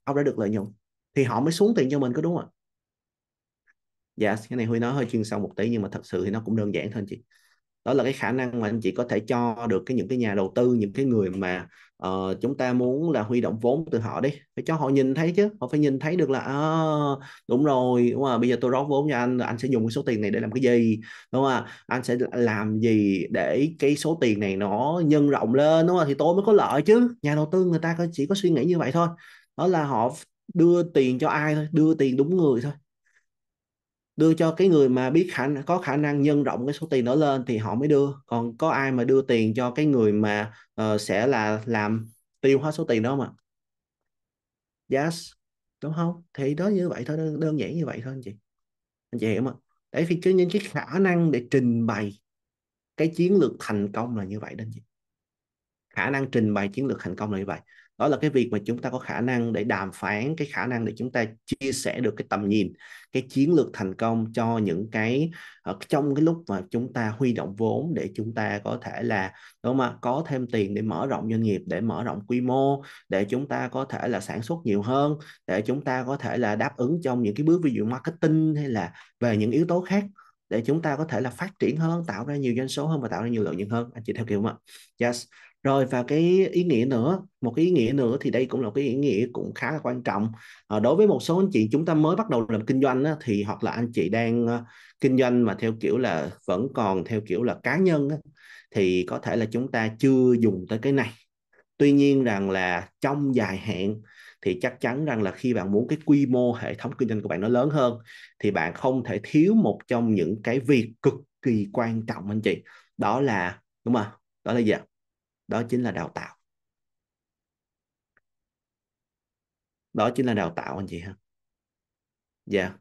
[SPEAKER 1] tạo ra được lợi nhuận thì họ mới xuống tiền cho mình có đúng không ạ dạ cái này huy nói hơi chuyên sâu một tí nhưng mà thật sự thì nó cũng đơn giản thôi chị đó là cái khả năng mà anh chị có thể cho được cái những cái nhà đầu tư những cái người mà uh, chúng ta muốn là huy động vốn từ họ đi phải cho họ nhìn thấy chứ họ phải nhìn thấy được là à, đúng rồi đúng không? bây giờ tôi rót vốn cho anh anh sẽ dùng cái số tiền này để làm cái gì đúng không ạ? anh sẽ làm gì để cái số tiền này nó nhân rộng lên đúng không thì tôi mới có lợi chứ nhà đầu tư người ta chỉ có suy nghĩ như vậy thôi đó là họ đưa tiền cho ai thôi đưa tiền đúng người thôi đưa cho cái người mà biết khả có khả năng nhân rộng cái số tiền đó lên thì họ mới đưa còn có ai mà đưa tiền cho cái người mà uh, sẽ là làm tiêu hết số tiền đó mà yes đúng không thì đó như vậy thôi đơn, đơn giản như vậy thôi anh chị anh chị hiểu không đấy khi cái những cái khả năng để trình bày cái chiến lược thành công là như vậy đó anh chị khả năng trình bày chiến lược thành công là như vậy đó là cái việc mà chúng ta có khả năng để đàm phán cái khả năng để chúng ta chia sẻ được cái tầm nhìn cái chiến lược thành công cho những ờ, cái trong cái lúc mà chúng ta huy động vốn để chúng ta có thể là đúng không ạ có thêm tiền để mở rộng doanh nghiệp để mở rộng quy mô để chúng ta có thể là sản xuất nhiều hơn để chúng ta có thể là đáp ứng trong những cái bước ví dụ marketing hay là về những yếu tố khác để chúng ta có thể là phát triển hơn tạo ra nhiều doanh số hơn và tạo ra nhiều lợi nhuận hơn anh chị theo kiểu không ạ yes rồi và cái ý nghĩa nữa một cái ý nghĩa nữa thì đây cũng là cái ý nghĩa cũng khá là quan trọng à, đối với một số anh chị chúng ta mới bắt đầu làm kinh doanh á, thì hoặc là anh chị đang uh, kinh doanh mà theo kiểu là vẫn còn theo kiểu là cá nhân á, thì có thể là chúng ta chưa dùng tới cái này tuy nhiên rằng là trong dài hạn thì chắc chắn rằng là khi bạn muốn cái quy mô hệ thống kinh doanh của bạn nó lớn hơn thì bạn không thể thiếu một trong những cái việc cực kỳ quan trọng anh chị đó là đúng không đó là gì ạ đó chính là đào tạo đó chính là đào tạo anh chị ha dạ yeah.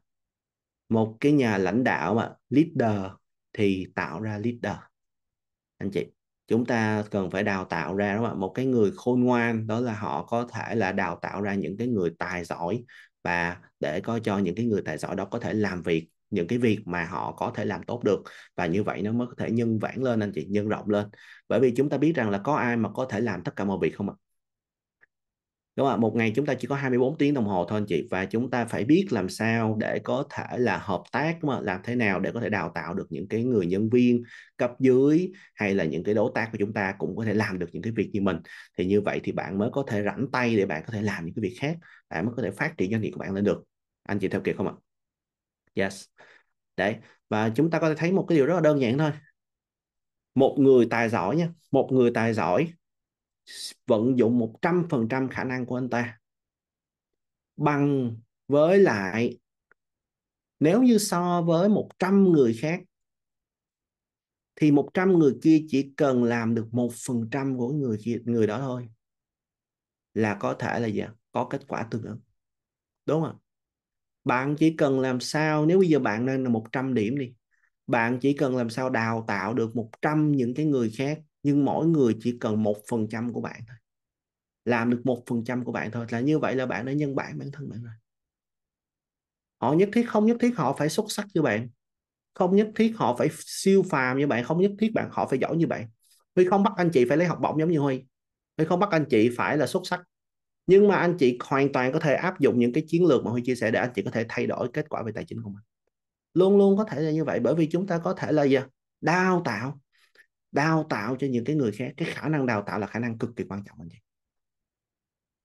[SPEAKER 1] một cái nhà lãnh đạo mà leader thì tạo ra leader anh chị chúng ta cần phải đào tạo ra đúng không ạ một cái người khôn ngoan đó là họ có thể là đào tạo ra những cái người tài giỏi và để coi cho những cái người tài giỏi đó có thể làm việc những cái việc mà họ có thể làm tốt được và như vậy nó mới có thể nhân vãn lên anh chị nhân rộng lên bởi vì chúng ta biết rằng là có ai mà có thể làm tất cả mọi việc không ạ à? đúng không một ngày chúng ta chỉ có 24 tiếng đồng hồ thôi anh chị và chúng ta phải biết làm sao để có thể là hợp tác mà làm thế nào để có thể đào tạo được những cái người nhân viên cấp dưới hay là những cái đối tác của chúng ta cũng có thể làm được những cái việc như mình thì như vậy thì bạn mới có thể rảnh tay để bạn có thể làm những cái việc khác bạn mới có thể phát triển doanh nghiệp của bạn lên được anh chị theo kịp không ạ yes đấy và chúng ta có thể thấy một cái điều rất là đơn giản thôi một người tài giỏi nha một người tài giỏi vận dụng 100% khả năng của anh ta bằng với lại nếu như so với 100 người khác thì 100 người kia chỉ cần làm được 1% của người kia, người đó thôi là có thể là gì? có kết quả tương ứng. Đúng không? bạn chỉ cần làm sao nếu bây giờ bạn đang là 100 điểm đi bạn chỉ cần làm sao đào tạo được 100 những cái người khác nhưng mỗi người chỉ cần một phần trăm của bạn thôi làm được một phần trăm của bạn thôi là như vậy là bạn đã nhân bản bản thân bạn rồi họ nhất thiết không nhất thiết họ phải xuất sắc như bạn không nhất thiết họ phải siêu phàm như bạn không nhất thiết bạn họ phải giỏi như bạn Huy không bắt anh chị phải lấy học bổng giống như Huy Huy không bắt anh chị phải là xuất sắc nhưng mà anh chị hoàn toàn có thể áp dụng những cái chiến lược mà Huy chia sẻ để anh chị có thể thay đổi kết quả về tài chính của mình luôn luôn có thể là như vậy bởi vì chúng ta có thể là gì đào tạo đào tạo cho những cái người khác cái khả năng đào tạo là khả năng cực kỳ quan trọng anh chị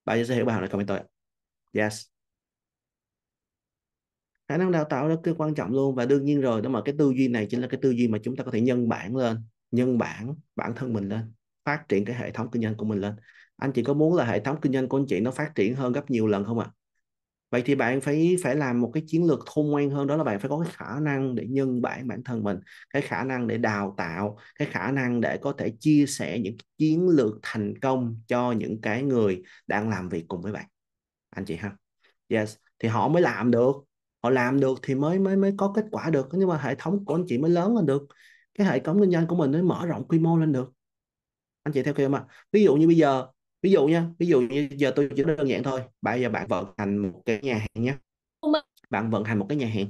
[SPEAKER 1] bạn sẽ hiểu bài học này comment tôi yes khả năng đào tạo rất cái quan trọng luôn và đương nhiên rồi đó mà cái tư duy này chính là cái tư duy mà chúng ta có thể nhân bản lên nhân bản bản thân mình lên phát triển cái hệ thống kinh doanh của mình lên anh chị có muốn là hệ thống kinh doanh của anh chị nó phát triển hơn gấp nhiều lần không ạ à? vậy thì bạn phải phải làm một cái chiến lược thông ngoan hơn đó là bạn phải có cái khả năng để nhân bản bản thân mình cái khả năng để đào tạo cái khả năng để có thể chia sẻ những chiến lược thành công cho những cái người đang làm việc cùng với bạn anh chị ha yes thì họ mới làm được họ làm được thì mới mới mới có kết quả được nhưng mà hệ thống của anh chị mới lớn lên được cái hệ thống kinh doanh của mình mới mở rộng quy mô lên được anh chị theo kêu mà ví dụ như bây giờ ví dụ nha ví dụ như giờ tôi chỉ đơn giản thôi bây giờ bạn vận hành một cái nhà hàng nhé bạn vận hành một cái nhà hàng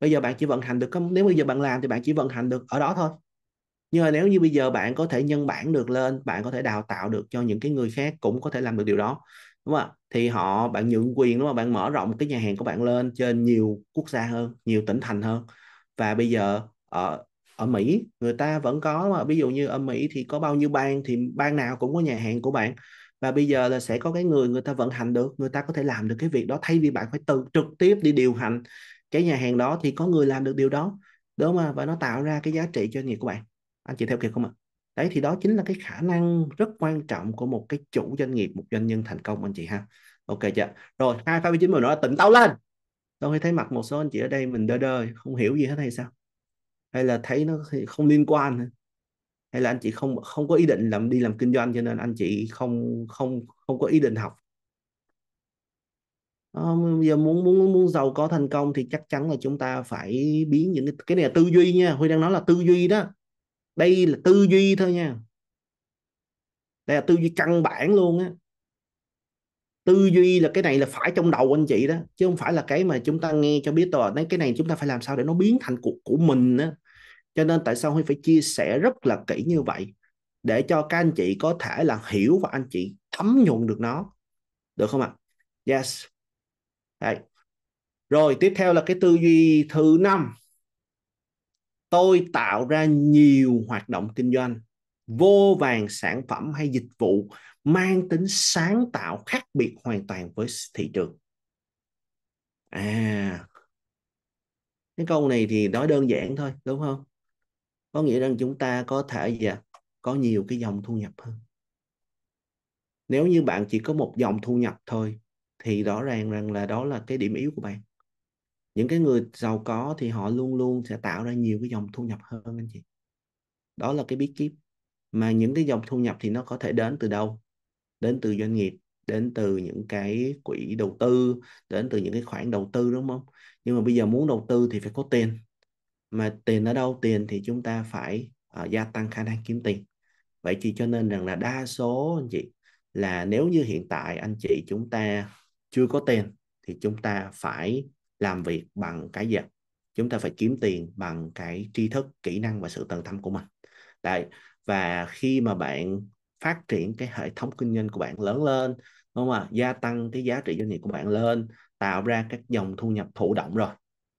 [SPEAKER 1] bây giờ bạn chỉ vận hành được có nếu bây giờ bạn làm thì bạn chỉ vận hành được ở đó thôi nhưng mà nếu như bây giờ bạn có thể nhân bản được lên bạn có thể đào tạo được cho những cái người khác cũng có thể làm được điều đó đúng không ạ thì họ bạn nhượng quyền đúng không bạn mở rộng cái nhà hàng của bạn lên trên nhiều quốc gia hơn nhiều tỉnh thành hơn và bây giờ ở ờ, ở Mỹ người ta vẫn có mà ví dụ như ở Mỹ thì có bao nhiêu bang thì bang nào cũng có nhà hàng của bạn và bây giờ là sẽ có cái người người ta vận hành được người ta có thể làm được cái việc đó thay vì bạn phải tự trực tiếp đi điều hành cái nhà hàng đó thì có người làm được điều đó đúng không và nó tạo ra cái giá trị cho nghiệp của bạn anh chị theo kịp không ạ đấy thì đó chính là cái khả năng rất quan trọng của một cái chủ doanh nghiệp một doanh nhân thành công anh chị ha ok chưa rồi hai phái chín mình nói là tỉnh táo lên tôi thấy mặt một số anh chị ở đây mình đơ đơ không hiểu gì hết hay sao hay là thấy nó không liên quan hay là anh chị không không có ý định làm đi làm kinh doanh cho nên anh chị không không không có ý định học à, giờ muốn muốn muốn giàu có thành công thì chắc chắn là chúng ta phải biến những cái, này là tư duy nha huy đang nói là tư duy đó đây là tư duy thôi nha đây là tư duy căn bản luôn á tư duy là cái này là phải trong đầu anh chị đó chứ không phải là cái mà chúng ta nghe cho biết rồi cái này chúng ta phải làm sao để nó biến thành cuộc của mình á cho nên tại sao huy phải chia sẻ rất là kỹ như vậy để cho các anh chị có thể là hiểu và anh chị thấm nhuận được nó được không ạ yes Đấy. rồi tiếp theo là cái tư duy thứ năm tôi tạo ra nhiều hoạt động kinh doanh vô vàng sản phẩm hay dịch vụ mang tính sáng tạo khác biệt hoàn toàn với thị trường à cái câu này thì nói đơn giản thôi đúng không có nghĩa rằng chúng ta có thể gì có nhiều cái dòng thu nhập hơn nếu như bạn chỉ có một dòng thu nhập thôi thì rõ ràng rằng là đó là cái điểm yếu của bạn những cái người giàu có thì họ luôn luôn sẽ tạo ra nhiều cái dòng thu nhập hơn anh chị đó là cái bí kíp mà những cái dòng thu nhập thì nó có thể đến từ đâu đến từ doanh nghiệp đến từ những cái quỹ đầu tư đến từ những cái khoản đầu tư đúng không nhưng mà bây giờ muốn đầu tư thì phải có tiền mà tiền ở đâu tiền thì chúng ta phải uh, gia tăng khả năng kiếm tiền vậy thì cho nên rằng là đa số anh chị là nếu như hiện tại anh chị chúng ta chưa có tiền thì chúng ta phải làm việc bằng cái gì chúng ta phải kiếm tiền bằng cái tri thức kỹ năng và sự tận tâm của mình đấy và khi mà bạn phát triển cái hệ thống kinh doanh của bạn lớn lên đúng không ạ gia tăng cái giá trị doanh nghiệp của bạn lên tạo ra các dòng thu nhập thụ động rồi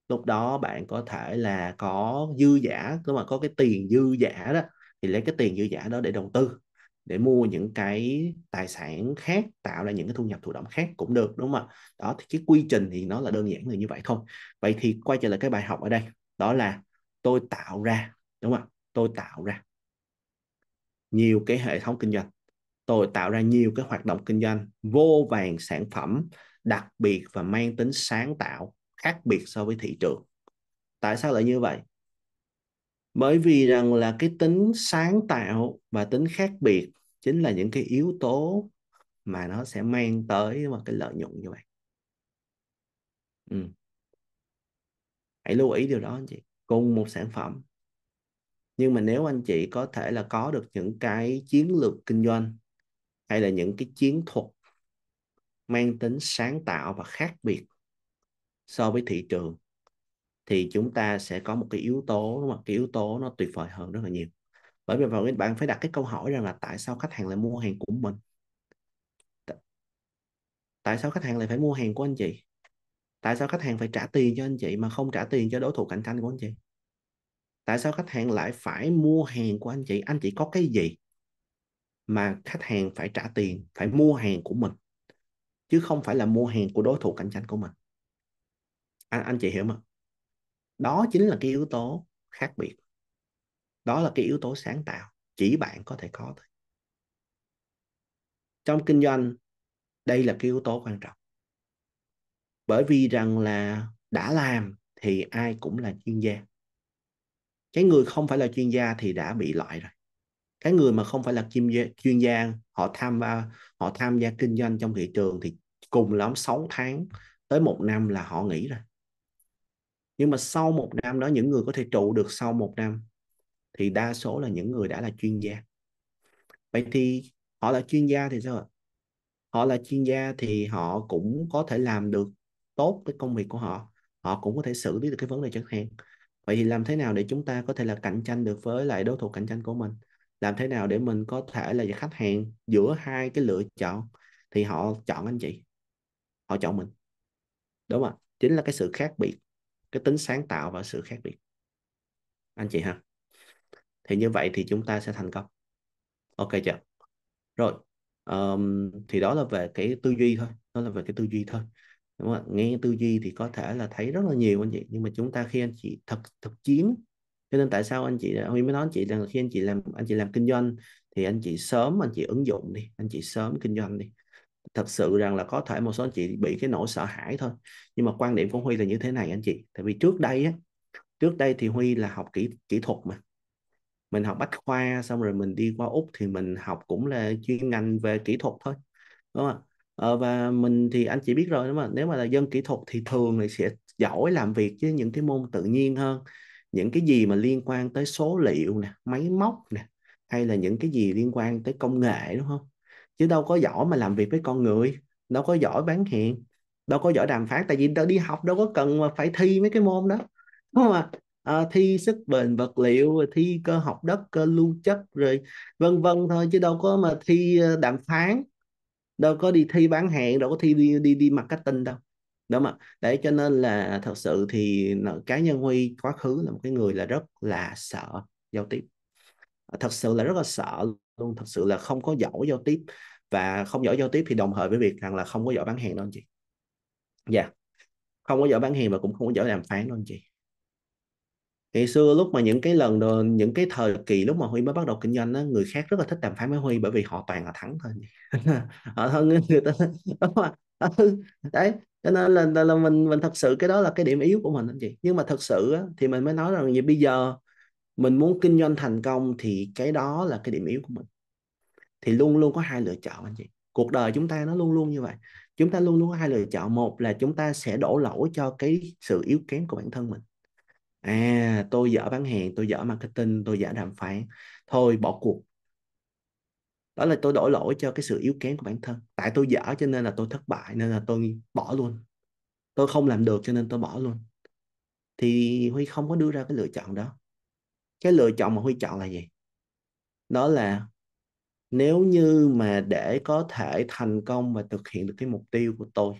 [SPEAKER 1] lúc đó bạn có thể là có dư giả nếu mà có cái tiền dư giả đó thì lấy cái tiền dư giả đó để đầu tư để mua những cái tài sản khác tạo ra những cái thu nhập thụ động khác cũng được đúng không ạ đó thì cái quy trình thì nó là đơn giản là như vậy không vậy thì quay trở lại cái bài học ở đây đó là tôi tạo ra đúng không ạ tôi tạo ra nhiều cái hệ thống kinh doanh tôi tạo ra nhiều cái hoạt động kinh doanh vô vàng sản phẩm đặc biệt và mang tính sáng tạo khác biệt so với thị trường tại sao lại như vậy bởi vì rằng là cái tính sáng tạo và tính khác biệt chính là những cái yếu tố mà nó sẽ mang tới mà cái lợi nhuận như vậy ừ. hãy lưu ý điều đó anh chị cùng một sản phẩm nhưng mà nếu anh chị có thể là có được những cái chiến lược kinh doanh hay là những cái chiến thuật mang tính sáng tạo và khác biệt so với thị trường thì chúng ta sẽ có một cái yếu tố đúng không? cái yếu tố nó tuyệt vời hơn rất là nhiều bởi vì vào bạn phải đặt cái câu hỏi rằng là tại sao khách hàng lại mua hàng của mình tại sao khách hàng lại phải mua hàng của anh chị tại sao khách hàng phải trả tiền cho anh chị mà không trả tiền cho đối thủ cạnh tranh của anh chị tại sao khách hàng lại phải mua hàng của anh chị anh chị có cái gì mà khách hàng phải trả tiền phải mua hàng của mình chứ không phải là mua hàng của đối thủ cạnh tranh của mình anh anh chị hiểu mà đó chính là cái yếu tố khác biệt đó là cái yếu tố sáng tạo chỉ bạn có thể có thôi trong kinh doanh đây là cái yếu tố quan trọng bởi vì rằng là đã làm thì ai cũng là chuyên gia cái người không phải là chuyên gia thì đã bị loại rồi cái người mà không phải là chuyên gia, chuyên gia họ tham gia họ tham gia kinh doanh trong thị trường thì cùng lắm 6 tháng tới một năm là họ nghỉ rồi nhưng mà sau một năm đó những người có thể trụ được sau một năm thì đa số là những người đã là chuyên gia vậy thì họ là chuyên gia thì sao họ là chuyên gia thì họ cũng có thể làm được tốt cái công việc của họ họ cũng có thể xử lý được cái vấn đề chẳng hạn vậy thì làm thế nào để chúng ta có thể là cạnh tranh được với lại đối thủ cạnh tranh của mình làm thế nào để mình có thể là khách hàng giữa hai cái lựa chọn thì họ chọn anh chị họ chọn mình đúng không ạ chính là cái sự khác biệt cái tính sáng tạo và sự khác biệt anh chị ha thì như vậy thì chúng ta sẽ thành công ok chưa rồi um, thì đó là về cái tư duy thôi đó là về cái tư duy thôi đúng không nghe tư duy thì có thể là thấy rất là nhiều anh chị nhưng mà chúng ta khi anh chị thực thực chiến cho nên tại sao anh chị huy mới nói anh chị rằng khi anh chị làm anh chị làm kinh doanh thì anh chị sớm anh chị ứng dụng đi anh chị sớm kinh doanh đi thật sự rằng là có thể một số anh chị bị cái nỗi sợ hãi thôi nhưng mà quan điểm của huy là như thế này anh chị tại vì trước đây á trước đây thì huy là học kỹ kỹ thuật mà mình học bách khoa xong rồi mình đi qua úc thì mình học cũng là chuyên ngành về kỹ thuật thôi đúng không ờ, và mình thì anh chị biết rồi đúng không nếu mà là dân kỹ thuật thì thường thì sẽ giỏi làm việc với những cái môn tự nhiên hơn những cái gì mà liên quan tới số liệu nè máy móc nè hay là những cái gì liên quan tới công nghệ đúng không chứ đâu có giỏi mà làm việc với con người đâu có giỏi bán hàng đâu có giỏi đàm phán tại vì tao đi học đâu có cần mà phải thi mấy cái môn đó đúng không ạ à, thi sức bền vật liệu thi cơ học đất cơ lưu chất rồi vân vân thôi chứ đâu có mà thi ờ, đàm phán đâu có đi thi bán hẹn, đâu có thi đi đi đi marketing đâu đúng không ạ đấy cho nên là thật sự thì cá nhân huy quá khứ là một cái người là rất là sợ giao tiếp thật sự là rất là sợ luôn thật sự là không có giỏi giao tiếp và không giỏi giao tiếp thì đồng thời với việc rằng là không có giỏi bán hàng đâu anh chị dạ yeah. không có giỏi bán hàng và cũng không có giỏi đàm phán đâu anh chị ngày xưa lúc mà những cái lần đồ, những cái thời kỳ lúc mà huy mới bắt đầu kinh doanh á người khác rất là thích đàm phán với huy bởi vì họ toàn là thắng thôi họ thân người ta đấy cho nên là, là, là mình mình thật sự cái đó là cái điểm yếu của mình anh chị nhưng mà thật sự á, thì mình mới nói rằng gì bây giờ mình muốn kinh doanh thành công thì cái đó là cái điểm yếu của mình thì luôn luôn có hai lựa chọn anh chị cuộc đời chúng ta nó luôn luôn như vậy chúng ta luôn luôn có hai lựa chọn một là chúng ta sẽ đổ lỗi cho cái sự yếu kém của bản thân mình à tôi dở bán hàng tôi dở marketing tôi dở đàm phán thôi bỏ cuộc đó là tôi đổ lỗi cho cái sự yếu kém của bản thân tại tôi dở cho nên là tôi thất bại nên là tôi bỏ luôn tôi không làm được cho nên tôi bỏ luôn thì huy không có đưa ra cái lựa chọn đó cái lựa chọn mà huy chọn là gì đó là nếu như mà để có thể thành công và thực hiện được cái mục tiêu của tôi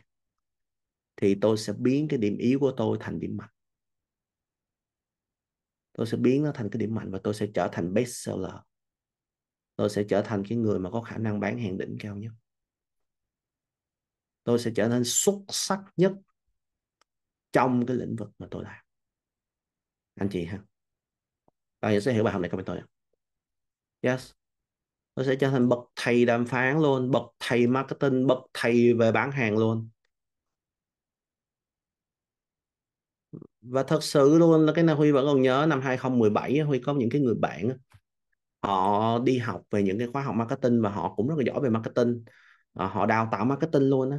[SPEAKER 1] thì tôi sẽ biến cái điểm yếu của tôi thành điểm mạnh tôi sẽ biến nó thành cái điểm mạnh và tôi sẽ trở thành best seller tôi sẽ trở thành cái người mà có khả năng bán hàng đỉnh cao nhất tôi sẽ trở nên xuất sắc nhất trong cái lĩnh vực mà tôi làm anh chị ha bạn sẽ hiểu bài học này các bạn tôi yes nó sẽ trở thành bậc thầy đàm phán luôn bậc thầy marketing bậc thầy về bán hàng luôn và thật sự luôn là cái này Huy vẫn còn nhớ năm 2017 Huy có những cái người bạn họ đi học về những cái khóa học marketing và họ cũng rất là giỏi về marketing ờ, họ đào tạo marketing luôn á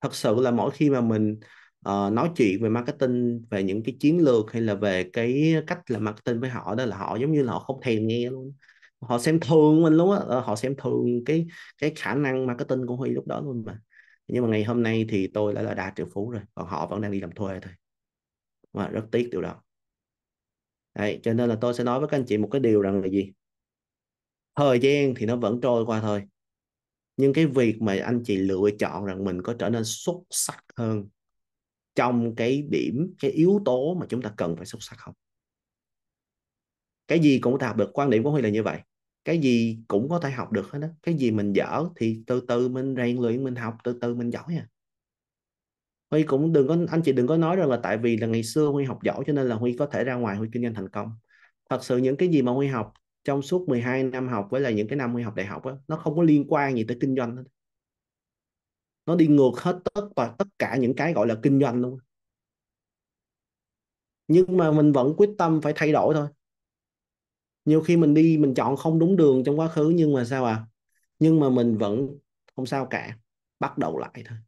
[SPEAKER 1] thật sự là mỗi khi mà mình uh, nói chuyện về marketing về những cái chiến lược hay là về cái cách là marketing với họ đó là họ giống như là họ không thèm nghe luôn họ xem thường mình luôn á ờ, họ xem thường cái cái khả năng marketing của Huy lúc đó luôn mà nhưng mà ngày hôm nay thì tôi đã là đạt triệu phú rồi còn họ vẫn đang đi làm thuê thôi và rất tiếc điều đó Đấy, cho nên là tôi sẽ nói với các anh chị một cái điều rằng là gì thời gian thì nó vẫn trôi qua thôi nhưng cái việc mà anh chị lựa chọn rằng mình có trở nên xuất sắc hơn trong cái điểm cái yếu tố mà chúng ta cần phải xuất sắc không cái gì cũng có thể học được quan điểm của huy là như vậy cái gì cũng có thể học được hết đó cái gì mình dở thì từ từ mình rèn luyện mình học từ từ mình giỏi à huy cũng đừng có anh chị đừng có nói rằng là tại vì là ngày xưa huy học giỏi cho nên là huy có thể ra ngoài huy kinh doanh thành công thật sự những cái gì mà huy học trong suốt 12 năm học với là những cái năm huy học đại học đó, nó không có liên quan gì tới kinh doanh hết nó đi ngược hết tất và tất cả những cái gọi là kinh doanh luôn nhưng mà mình vẫn quyết tâm phải thay đổi thôi nhiều khi mình đi mình chọn không đúng đường trong quá khứ nhưng mà sao à nhưng mà mình vẫn không sao cả bắt đầu lại thôi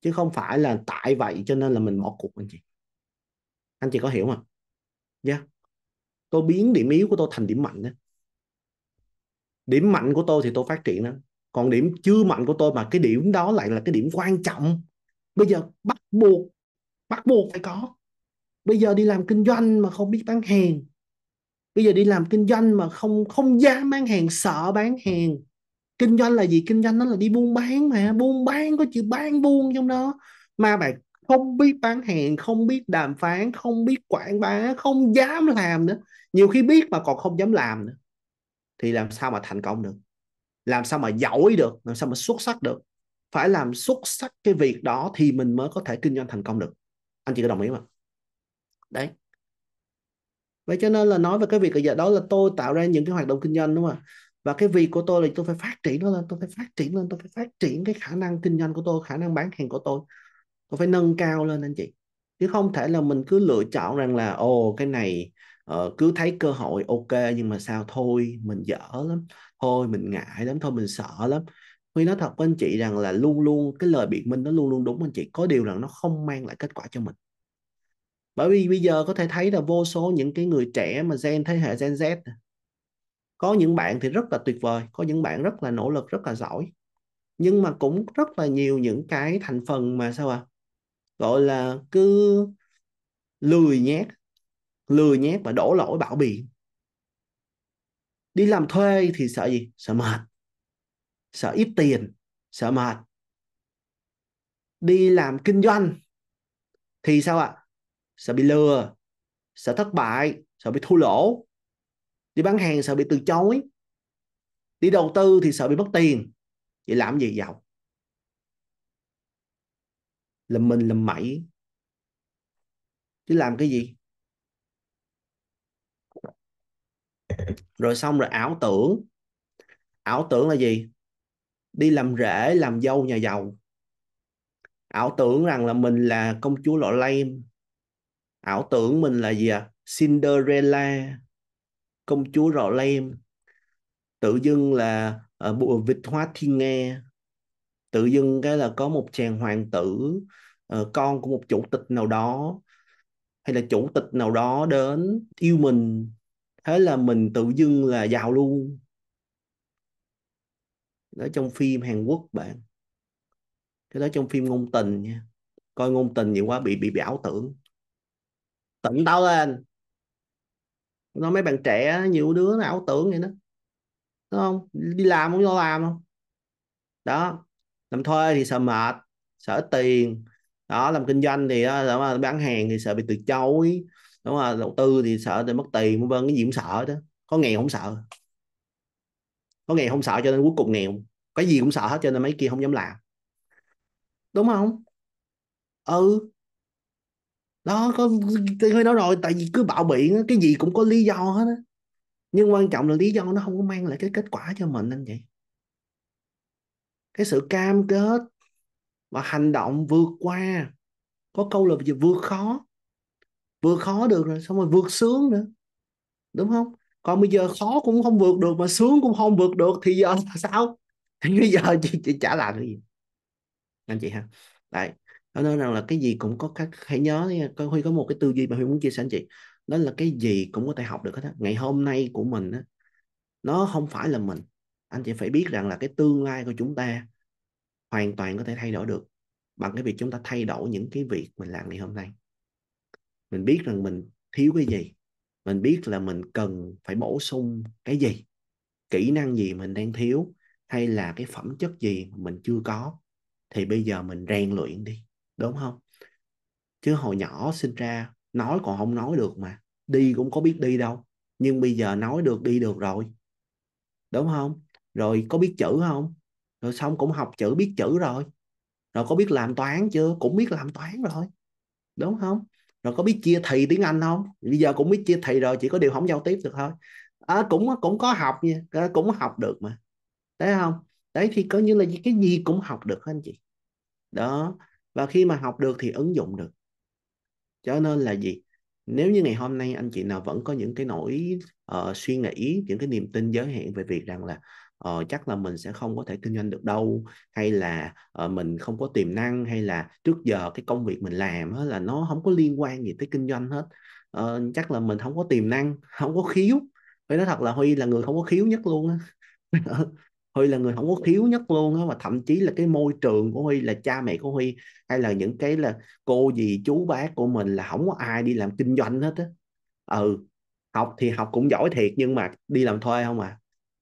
[SPEAKER 1] chứ không phải là tại vậy cho nên là mình bỏ cuộc anh chị anh chị có hiểu không dạ yeah. tôi biến điểm yếu của tôi thành điểm mạnh đó điểm mạnh của tôi thì tôi phát triển đó còn điểm chưa mạnh của tôi mà cái điểm đó lại là cái điểm quan trọng bây giờ bắt buộc bắt buộc phải có bây giờ đi làm kinh doanh mà không biết bán hàng bây giờ đi làm kinh doanh mà không không dám bán hàng sợ bán hàng kinh doanh là gì kinh doanh nó là đi buôn bán mà buôn bán có chữ bán buôn trong đó mà bạn không biết bán hàng không biết đàm phán không biết quảng bá không dám làm nữa nhiều khi biết mà còn không dám làm nữa thì làm sao mà thành công được làm sao mà giỏi được làm sao mà xuất sắc được phải làm xuất sắc cái việc đó thì mình mới có thể kinh doanh thành công được anh chị có đồng ý không đấy vậy cho nên là nói về cái việc giờ đó là tôi tạo ra những cái hoạt động kinh doanh đúng không ạ và cái việc của tôi là tôi phải phát triển nó lên tôi phải phát triển lên tôi phải phát triển cái khả năng kinh doanh của tôi khả năng bán hàng của tôi tôi phải nâng cao lên anh chị chứ không thể là mình cứ lựa chọn rằng là ồ cái này uh, cứ thấy cơ hội ok nhưng mà sao thôi mình dở lắm thôi mình ngại lắm thôi mình sợ lắm Huy nói thật với anh chị rằng là luôn luôn cái lời biện minh nó luôn luôn đúng anh chị có điều rằng nó không mang lại kết quả cho mình bởi vì bây giờ có thể thấy là vô số những cái người trẻ mà gen thế hệ gen Z có những bạn thì rất là tuyệt vời có những bạn rất là nỗ lực rất là giỏi nhưng mà cũng rất là nhiều những cái thành phần mà sao à gọi là cứ lười nhát lừa nhét và đổ lỗi bảo bị đi làm thuê thì sợ gì sợ mệt sợ ít tiền sợ mệt đi làm kinh doanh thì sao ạ à? sợ bị lừa sợ thất bại sợ bị thua lỗ đi bán hàng sợ bị từ chối đi đầu tư thì sợ bị mất tiền vậy làm gì giàu làm mình làm mẩy chứ làm cái gì rồi xong rồi ảo tưởng ảo tưởng là gì đi làm rể làm dâu nhà giàu ảo tưởng rằng là mình là công chúa lọ lem ảo tưởng mình là gì à Cinderella công chúa lọ lem tự dưng là uh, vịt hóa thiên nghe tự dưng cái là có một chàng hoàng tử uh, con của một chủ tịch nào đó hay là chủ tịch nào đó đến yêu mình thế là mình tự dưng là giàu luôn đó trong phim Hàn Quốc bạn cái đó trong phim ngôn tình nha coi ngôn tình nhiều quá bị bị, bị ảo tưởng tỉnh táo lên nó mấy bạn trẻ nhiều đứa nó ảo tưởng vậy đó đúng không đi làm không lo làm không đó làm thuê thì sợ mệt sợ tiền đó làm kinh doanh thì đó, bán hàng thì sợ bị từ chối đúng không đầu tư thì sợ thì mất tiền vân vân cái gì cũng sợ đó có nghèo không sợ có nghèo không sợ cho nên cuối cùng nghèo cái gì cũng sợ hết cho nên mấy kia không dám làm đúng không ừ đó có tôi nói rồi tại vì cứ bạo biện cái gì cũng có lý do hết á nhưng quan trọng là lý do nó không có mang lại cái kết quả cho mình anh chị cái sự cam kết và hành động vượt qua có câu là vượt khó vượt khó được rồi xong rồi vượt sướng nữa đúng không còn bây giờ khó cũng không vượt được mà sướng cũng không vượt được thì giờ là sao thì bây giờ chị, chị chả làm cái gì anh chị ha đấy đó nên rằng là cái gì cũng có các hãy nhớ huy có một cái tư duy mà huy muốn chia sẻ anh chị đó là cái gì cũng có thể học được hết á ngày hôm nay của mình á nó không phải là mình anh chị phải biết rằng là cái tương lai của chúng ta hoàn toàn có thể thay đổi được bằng cái việc chúng ta thay đổi những cái việc mình làm ngày hôm nay mình biết rằng mình thiếu cái gì mình biết là mình cần phải bổ sung cái gì kỹ năng gì mình đang thiếu hay là cái phẩm chất gì mình chưa có thì bây giờ mình rèn luyện đi đúng không chứ hồi nhỏ sinh ra nói còn không nói được mà đi cũng có biết đi đâu nhưng bây giờ nói được đi được rồi đúng không rồi có biết chữ không rồi xong cũng học chữ biết chữ rồi rồi có biết làm toán chưa cũng biết làm toán rồi đúng không rồi có biết chia thị tiếng Anh không bây giờ cũng biết chia thị rồi chỉ có điều không giao tiếp được thôi à, cũng cũng có học nha à, cũng học được mà thấy không đấy thì coi như là cái gì cũng học được hết anh chị đó và khi mà học được thì ứng dụng được cho nên là gì nếu như ngày hôm nay anh chị nào vẫn có những cái nỗi uh, suy nghĩ những cái niềm tin giới hạn về việc rằng là ờ, chắc là mình sẽ không có thể kinh doanh được đâu hay là uh, mình không có tiềm năng hay là trước giờ cái công việc mình làm là nó không có liên quan gì tới kinh doanh hết ờ, chắc là mình không có tiềm năng không có khiếu phải nói thật là huy là người không có khiếu nhất luôn á Huy là người không có thiếu nhất luôn á mà thậm chí là cái môi trường của Huy là cha mẹ của Huy hay là những cái là cô dì chú bác của mình là không có ai đi làm kinh doanh hết á ừ học thì học cũng giỏi thiệt nhưng mà đi làm thuê không à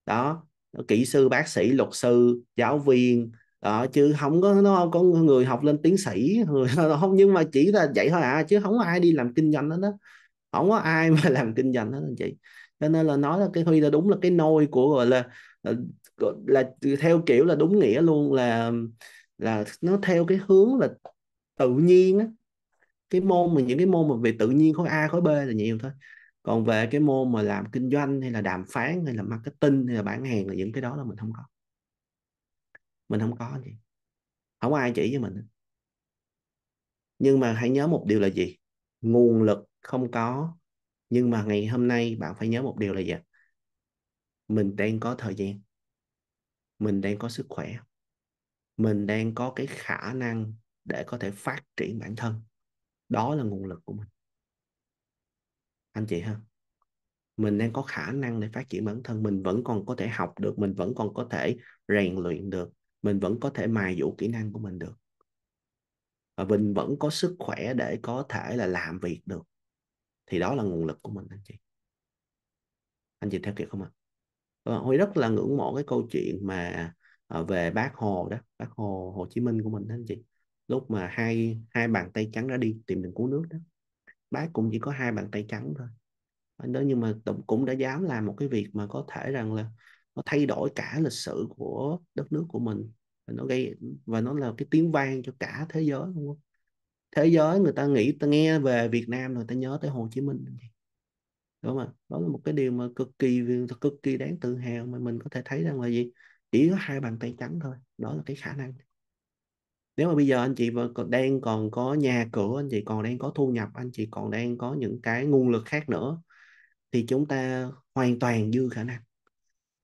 [SPEAKER 1] đó kỹ sư bác sĩ luật sư giáo viên đó, chứ không có nó có người học lên tiến sĩ người không nhưng mà chỉ là vậy thôi à chứ không có ai đi làm kinh doanh hết đó không có ai mà làm kinh doanh hết anh chị cho nên là nói là cái huy là đúng là cái nôi của gọi là ờ, là theo kiểu là đúng nghĩa luôn là là nó theo cái hướng là tự nhiên á cái môn mà những cái môn mà về tự nhiên khối A khối B là nhiều thôi còn về cái môn mà làm kinh doanh hay là đàm phán hay là marketing hay là bán hàng là những cái đó là mình không có mình không có gì không ai chỉ cho mình nhưng mà hãy nhớ một điều là gì nguồn lực không có nhưng mà ngày hôm nay bạn phải nhớ một điều là gì mình đang có thời gian mình đang có sức khỏe mình đang có cái khả năng để có thể phát triển bản thân đó là nguồn lực của mình anh chị ha mình đang có khả năng để phát triển bản thân mình vẫn còn có thể học được mình vẫn còn có thể rèn luyện được mình vẫn có thể mài dũ kỹ năng của mình được và mình vẫn có sức khỏe để có thể là làm việc được thì đó là nguồn lực của mình anh chị anh chị theo kịp không ạ à? và ờ, Huy rất là ngưỡng mộ cái câu chuyện mà ờ, về bác Hồ đó bác Hồ Hồ Chí Minh của mình đó anh chị lúc mà hai hai bàn tay trắng đã đi tìm đường cứu nước đó bác cũng chỉ có hai bàn tay trắng thôi đó ờ, nhưng mà cũng đã dám làm một cái việc mà có thể rằng là nó thay đổi cả lịch sử của đất nước của mình và nó gây và nó là cái tiếng vang cho cả thế giới luôn thế giới người ta nghĩ ta nghe về Việt Nam rồi ta nhớ tới Hồ Chí Minh đúng không đó là một cái điều mà cực kỳ cực kỳ đáng tự hào mà mình có thể thấy rằng là gì chỉ có hai bàn tay trắng thôi đó là cái khả năng nếu mà bây giờ anh chị còn đang còn có nhà cửa anh chị còn đang có thu nhập anh chị còn đang có những cái nguồn lực khác nữa thì chúng ta hoàn toàn dư khả năng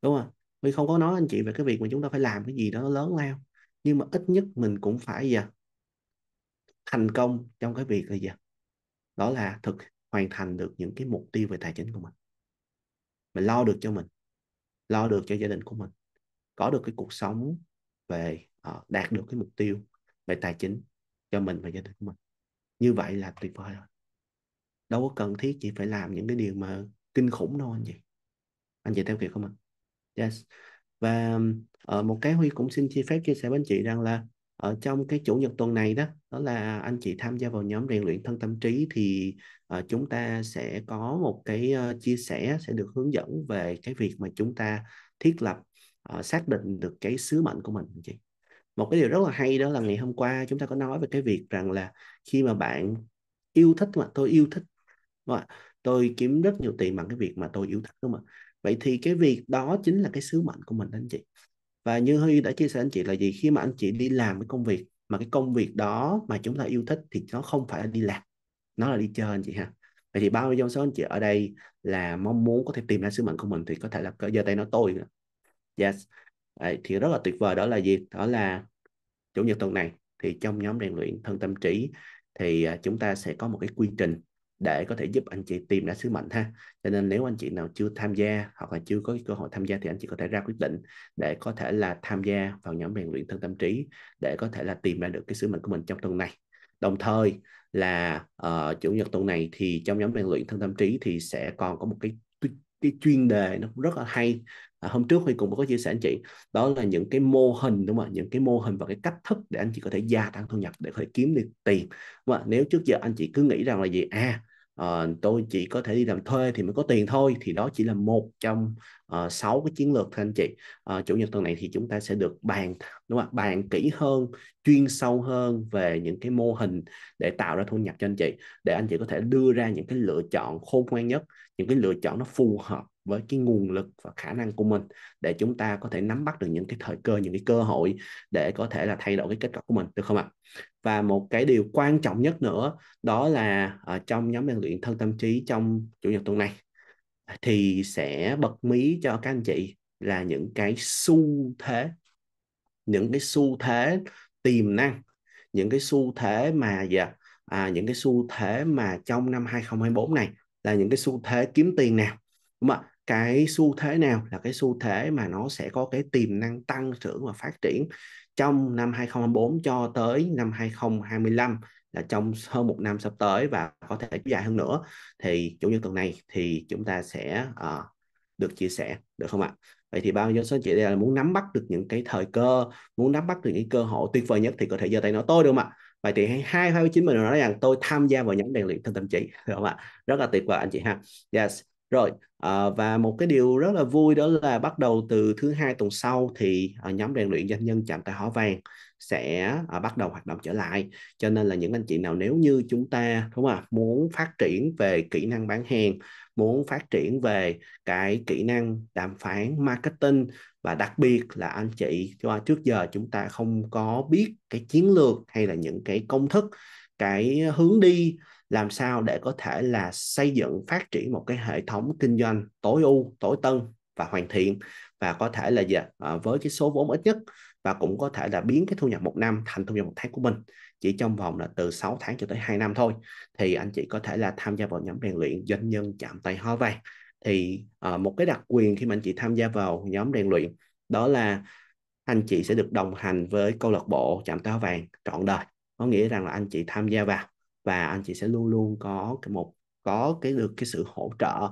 [SPEAKER 1] đúng không mình không có nói anh chị về cái việc mà chúng ta phải làm cái gì đó lớn lao nhưng mà ít nhất mình cũng phải giờ thành công trong cái việc là gì đó là thực hoàn thành được những cái mục tiêu về tài chính của mình mình lo được cho mình lo được cho gia đình của mình có được cái cuộc sống về uh, đạt được cái mục tiêu về tài chính cho mình và gia đình của mình như vậy là tuyệt vời rồi đâu có cần thiết chỉ phải làm những cái điều mà kinh khủng đâu anh chị anh chị theo kịp không ạ yes và uh, một cái huy cũng xin chia phép chia sẻ với anh chị rằng là ở trong cái chủ nhật tuần này đó đó là anh chị tham gia vào nhóm rèn luyện thân tâm trí thì uh, chúng ta sẽ có một cái uh, chia sẻ sẽ được hướng dẫn về cái việc mà chúng ta thiết lập uh, xác định được cái sứ mệnh của mình chị một cái điều rất là hay đó là ngày hôm qua chúng ta có nói về cái việc rằng là khi mà bạn yêu thích mà tôi yêu thích đúng không? tôi kiếm rất nhiều tiền bằng cái việc mà tôi yêu thích đúng không ạ vậy thì cái việc đó chính là cái sứ mệnh của mình anh chị và như Huy đã chia sẻ anh chị là gì khi mà anh chị đi làm cái công việc mà cái công việc đó mà chúng ta yêu thích thì nó không phải là đi làm nó là đi chơi anh chị ha vậy thì bao nhiêu trong số anh chị ở đây là mong muốn có thể tìm ra sứ mệnh của mình thì có thể là giơ tay nó tôi yes Đấy, thì rất là tuyệt vời đó là gì đó là chủ nhật tuần này thì trong nhóm rèn luyện thân tâm trí thì à, chúng ta sẽ có một cái quy trình để có thể giúp anh chị tìm ra sứ mệnh ha cho nên nếu anh chị nào chưa tham gia hoặc là chưa có cơ hội tham gia thì anh chị có thể ra quyết định để có thể là tham gia vào nhóm rèn luyện thân tâm trí để có thể là tìm ra được cái sứ mệnh của mình trong tuần này đồng thời là uh, chủ nhật tuần này thì trong nhóm rèn luyện thân tâm trí thì sẽ còn có một cái cái chuyên đề nó cũng rất là hay à, hôm trước huy cũng có chia sẻ anh chị đó là những cái mô hình đúng không ạ những cái mô hình và cái cách thức để anh chị có thể gia tăng thu nhập để có thể kiếm được tiền mà nếu trước giờ anh chị cứ nghĩ rằng là gì à uh, tôi chỉ có thể đi làm thuê thì mới có tiền thôi thì đó chỉ là một trong ờ, sáu uh, cái chiến lược thưa anh chị uh, chủ nhật tuần này thì chúng ta sẽ được bàn đúng không bàn kỹ hơn chuyên sâu hơn về những cái mô hình để tạo ra thu nhập cho anh chị để anh chị có thể đưa ra những cái lựa chọn khôn ngoan nhất những cái lựa chọn nó phù hợp với cái nguồn lực và khả năng của mình để chúng ta có thể nắm bắt được những cái thời cơ những cái cơ hội để có thể là thay đổi cái kết quả của mình được không ạ và một cái điều quan trọng nhất nữa đó là ở ờ, trong nhóm rèn luyện thân tâm trí trong chủ nhật tuần này thì sẽ bật mí cho các anh chị là những cái xu thế những cái xu thế tiềm năng những cái xu thế mà dạ, à, những cái xu thế mà trong năm 2024 này là những cái xu thế kiếm tiền nào đúng không ạ cái xu thế nào là cái xu thế mà nó sẽ có cái tiềm năng tăng trưởng và phát triển trong năm 2024 cho tới năm 2025 là trong hơn một năm sắp tới và có thể dài hơn nữa thì chủ nhật tuần này thì chúng ta sẽ uh, được chia sẻ được không ạ vậy thì bao nhiêu số chị đây là muốn nắm bắt được những cái thời cơ muốn nắm bắt được những cơ hội tuyệt vời nhất thì có thể giơ tay nói tôi được không ạ vậy thì hai hai chín mình nói rằng tôi tham gia vào nhóm rèn luyện thân tâm trí được không ạ rất là tuyệt vời anh chị ha yes rồi à, và một cái điều rất là vui đó là bắt đầu từ thứ hai tuần sau thì à, nhóm rèn luyện doanh nhân chạm tại hỏa vàng sẽ à, bắt đầu hoạt động trở lại cho nên là những anh chị nào nếu như chúng ta đúng không ạ muốn phát triển về kỹ năng bán hàng muốn phát triển về cái kỹ năng đàm phán marketing và đặc biệt là anh chị cho trước giờ chúng ta không có biết cái chiến lược hay là những cái công thức cái hướng đi làm sao để có thể là xây dựng phát triển một cái hệ thống kinh doanh tối ưu tối tân và hoàn thiện và có thể là gì à, với cái số vốn ít nhất và cũng có thể là biến cái thu nhập một năm thành thu nhập một tháng của mình chỉ trong vòng là từ 6 tháng cho tới 2 năm thôi thì anh chị có thể là tham gia vào nhóm rèn luyện doanh nhân chạm tay hoa vàng thì uh, một cái đặc quyền khi mà anh chị tham gia vào nhóm rèn luyện đó là anh chị sẽ được đồng hành với câu lạc bộ chạm táo vàng trọn đời có nghĩa rằng là anh chị tham gia vào và anh chị sẽ luôn luôn có cái một có cái được cái sự hỗ trợ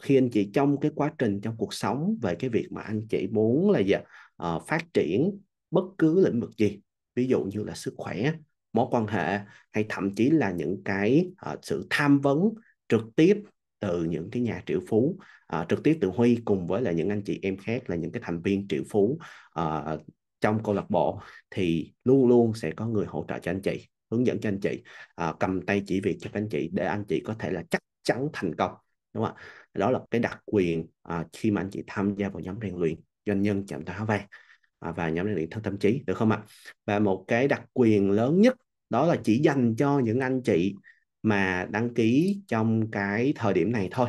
[SPEAKER 1] khi anh chị trong cái quá trình trong cuộc sống về cái việc mà anh chị muốn là gì uh, phát triển bất cứ lĩnh vực gì ví dụ như là sức khỏe mối quan hệ hay thậm chí là những cái uh, sự tham vấn trực tiếp từ những cái nhà triệu phú à, trực tiếp từ Huy cùng với là những anh chị em khác là những cái thành viên triệu phú à, trong câu lạc bộ thì luôn luôn sẽ có người hỗ trợ cho anh chị hướng dẫn cho anh chị à, cầm tay chỉ việc cho anh chị để anh chị có thể là chắc chắn thành công đúng không ạ đó là cái đặc quyền à, khi mà anh chị tham gia vào nhóm rèn luyện doanh nhân chạm táo vàng à, và nhóm rèn luyện thân tâm trí được không ạ và một cái đặc quyền lớn nhất đó là chỉ dành cho những anh chị mà đăng ký trong cái thời điểm này thôi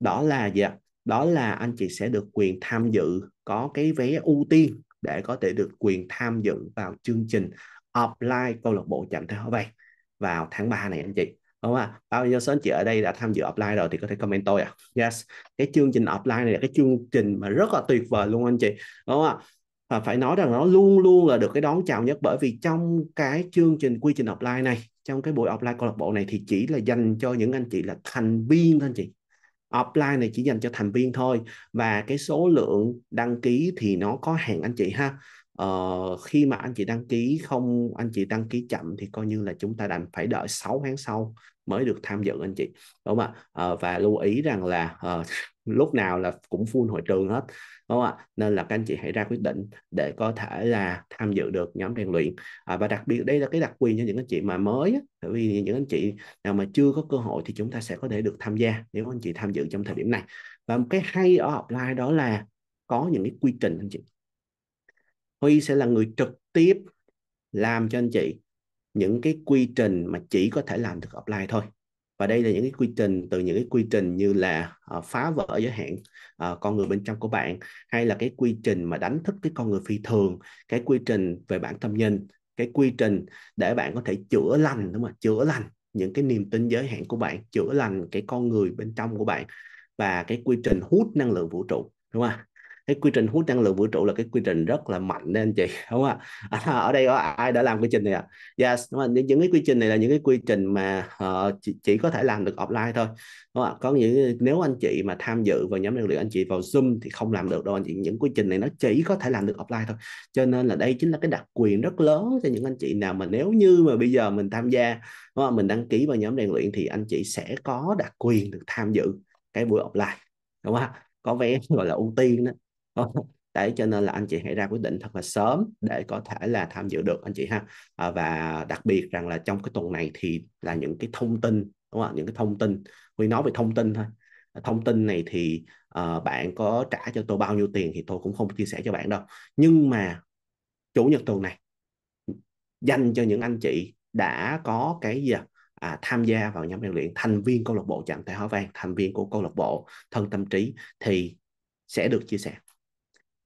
[SPEAKER 1] đó là gì ạ đó là anh chị sẽ được quyền tham dự có cái vé ưu tiên để có thể được quyền tham dự vào chương trình offline câu lạc bộ chậm thế hóa vàng vào tháng 3 này anh chị đúng không ạ bao nhiêu số anh chị ở đây đã tham dự offline rồi thì có thể comment tôi à yes cái chương trình offline này là cái chương trình mà rất là tuyệt vời luôn anh chị đúng không ạ và phải nói rằng nó luôn luôn là được cái đón chào nhất bởi vì trong cái chương trình quy trình offline này trong cái buổi offline câu lạc bộ này thì chỉ là dành cho những anh chị là thành viên thôi anh chị offline này chỉ dành cho thành viên thôi và cái số lượng đăng ký thì nó có hạn anh chị ha uh, khi mà anh chị đăng ký không anh chị đăng ký chậm thì coi như là chúng ta đành phải đợi 6 tháng sau mới được tham dự anh chị đúng không ạ uh, và lưu ý rằng là uh, lúc nào là cũng full hội trường hết đúng không ạ nên là các anh chị hãy ra quyết định để có thể là tham dự được nhóm rèn luyện à, và đặc biệt đây là cái đặc quyền cho những anh chị mà mới bởi vì những anh chị nào mà chưa có cơ hội thì chúng ta sẽ có thể được tham gia nếu anh chị tham dự trong thời điểm này và một cái hay ở offline đó là có những cái quy trình anh chị Huy sẽ là người trực tiếp làm cho anh chị những cái quy trình mà chỉ có thể làm được offline thôi và đây là những cái quy trình từ những cái quy trình như là uh, phá vỡ giới hạn uh, con người bên trong của bạn hay là cái quy trình mà đánh thức cái con người phi thường cái quy trình về bản tâm nhân cái quy trình để bạn có thể chữa lành đúng không chữa lành những cái niềm tin giới hạn của bạn chữa lành cái con người bên trong của bạn và cái quy trình hút năng lượng vũ trụ đúng không cái quy trình hút năng lượng vũ trụ là cái quy trình rất là mạnh đấy anh chị đúng không ạ à, ở đây có ai đã làm quy trình này ạ à? yes đúng không? những cái quy trình này là những cái quy trình mà uh, chỉ, chỉ có thể làm được offline thôi đúng không ạ có những nếu anh chị mà tham dự vào nhóm năng lượng anh chị vào zoom thì không làm được đâu anh chị những quy trình này nó chỉ có thể làm được offline thôi cho nên là đây chính là cái đặc quyền rất lớn cho những anh chị nào mà nếu như mà bây giờ mình tham gia đúng không? mình đăng ký vào nhóm rèn luyện thì anh chị sẽ có đặc quyền được tham dự cái buổi offline đúng không ạ có vé gọi là ưu tiên đó Ờ, đấy cho nên là anh chị hãy ra quyết định thật là sớm để có thể là tham dự được anh chị ha à, và đặc biệt rằng là trong cái tuần này thì là những cái thông tin đúng không những cái thông tin huy nói về thông tin thôi ờ, thông tin này thì uh, bạn có trả cho tôi bao nhiêu tiền thì tôi cũng không chia sẻ cho bạn đâu nhưng mà chủ nhật tuần này dành cho những anh chị đã có cái gì à, tham gia vào nhóm rèn luyện thành viên câu lạc bộ trạng thái hóa vàng thành viên của câu lạc bộ thân tâm trí thì sẽ được chia sẻ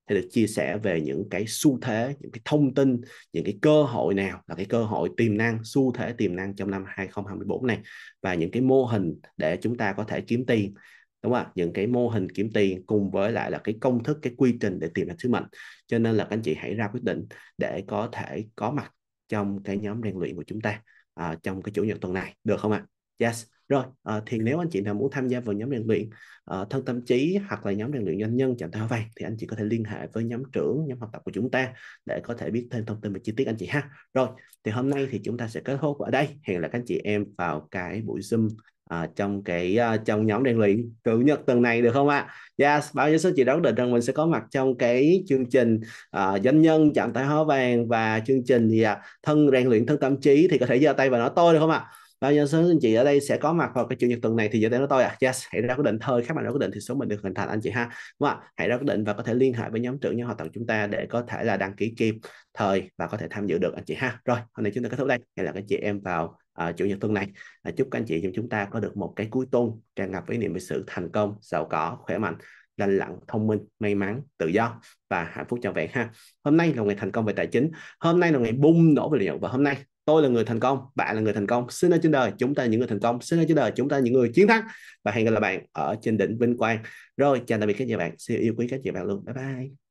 [SPEAKER 1] hay được chia sẻ về những cái xu thế những cái thông tin những cái cơ hội nào là cái cơ hội tiềm năng xu thế tiềm năng trong năm 2024 này và những cái mô hình để chúng ta có thể kiếm tiền đúng không ạ những cái mô hình kiếm tiền cùng với lại là cái công thức cái quy trình để tìm ra sứ mệnh cho nên là các anh chị hãy ra quyết định để có thể có mặt trong cái nhóm rèn luyện của chúng ta uh, trong cái chủ nhật tuần này được không ạ yes rồi à, thì nếu anh chị nào muốn tham gia vào nhóm rèn luyện à, thân tâm trí hoặc là nhóm rèn luyện doanh nhân chẳng hạn vậy thì anh chị có thể liên hệ với nhóm trưởng nhóm học tập của chúng ta để có thể biết thêm thông tin về chi tiết anh chị ha rồi thì hôm nay thì chúng ta sẽ kết thúc ở đây hẹn là các anh chị em vào cái buổi zoom à, trong cái uh, trong nhóm rèn luyện chủ nhật tuần này được không ạ? À? Yes, bao nhiêu số chị đón định rằng mình sẽ có mặt trong cái chương trình uh, doanh nhân chạm tay hóa vàng và chương trình thì ạ? thân rèn luyện thân tâm trí thì có thể giơ tay và nói tôi được không ạ? À? và nhân số anh chị ở đây sẽ có mặt vào cái chủ nhật tuần này thì giờ đến với tôi à yes hãy ra quyết định thôi các bạn đã quyết định thì số mình được hình thành anh chị ha đúng không? hãy ra quyết định và có thể liên hệ với nhóm trưởng nhóm hoạt động chúng ta để có thể là đăng ký kịp thời và có thể tham dự được anh chị ha rồi hôm nay chúng ta kết thúc đây hay là các chị em vào à, chủ nhật tuần này à, chúc các anh chị chúng ta có được một cái cuối tuần tràn ngập với niềm về sự thành công giàu có khỏe mạnh lành lặn thông minh may mắn tự do và hạnh phúc trọn vẹn ha hôm nay là ngày thành công về tài chính hôm nay là ngày bung nổ về lợi nhuận và hôm nay tôi là người thành công bạn là người thành công sinh ở trên đời chúng ta những người thành công sinh ở trên đời chúng ta những người chiến thắng và hẹn gặp lại bạn ở trên đỉnh vinh quang rồi chào tạm biệt các nhà bạn xin yêu quý các nhà bạn luôn bye bye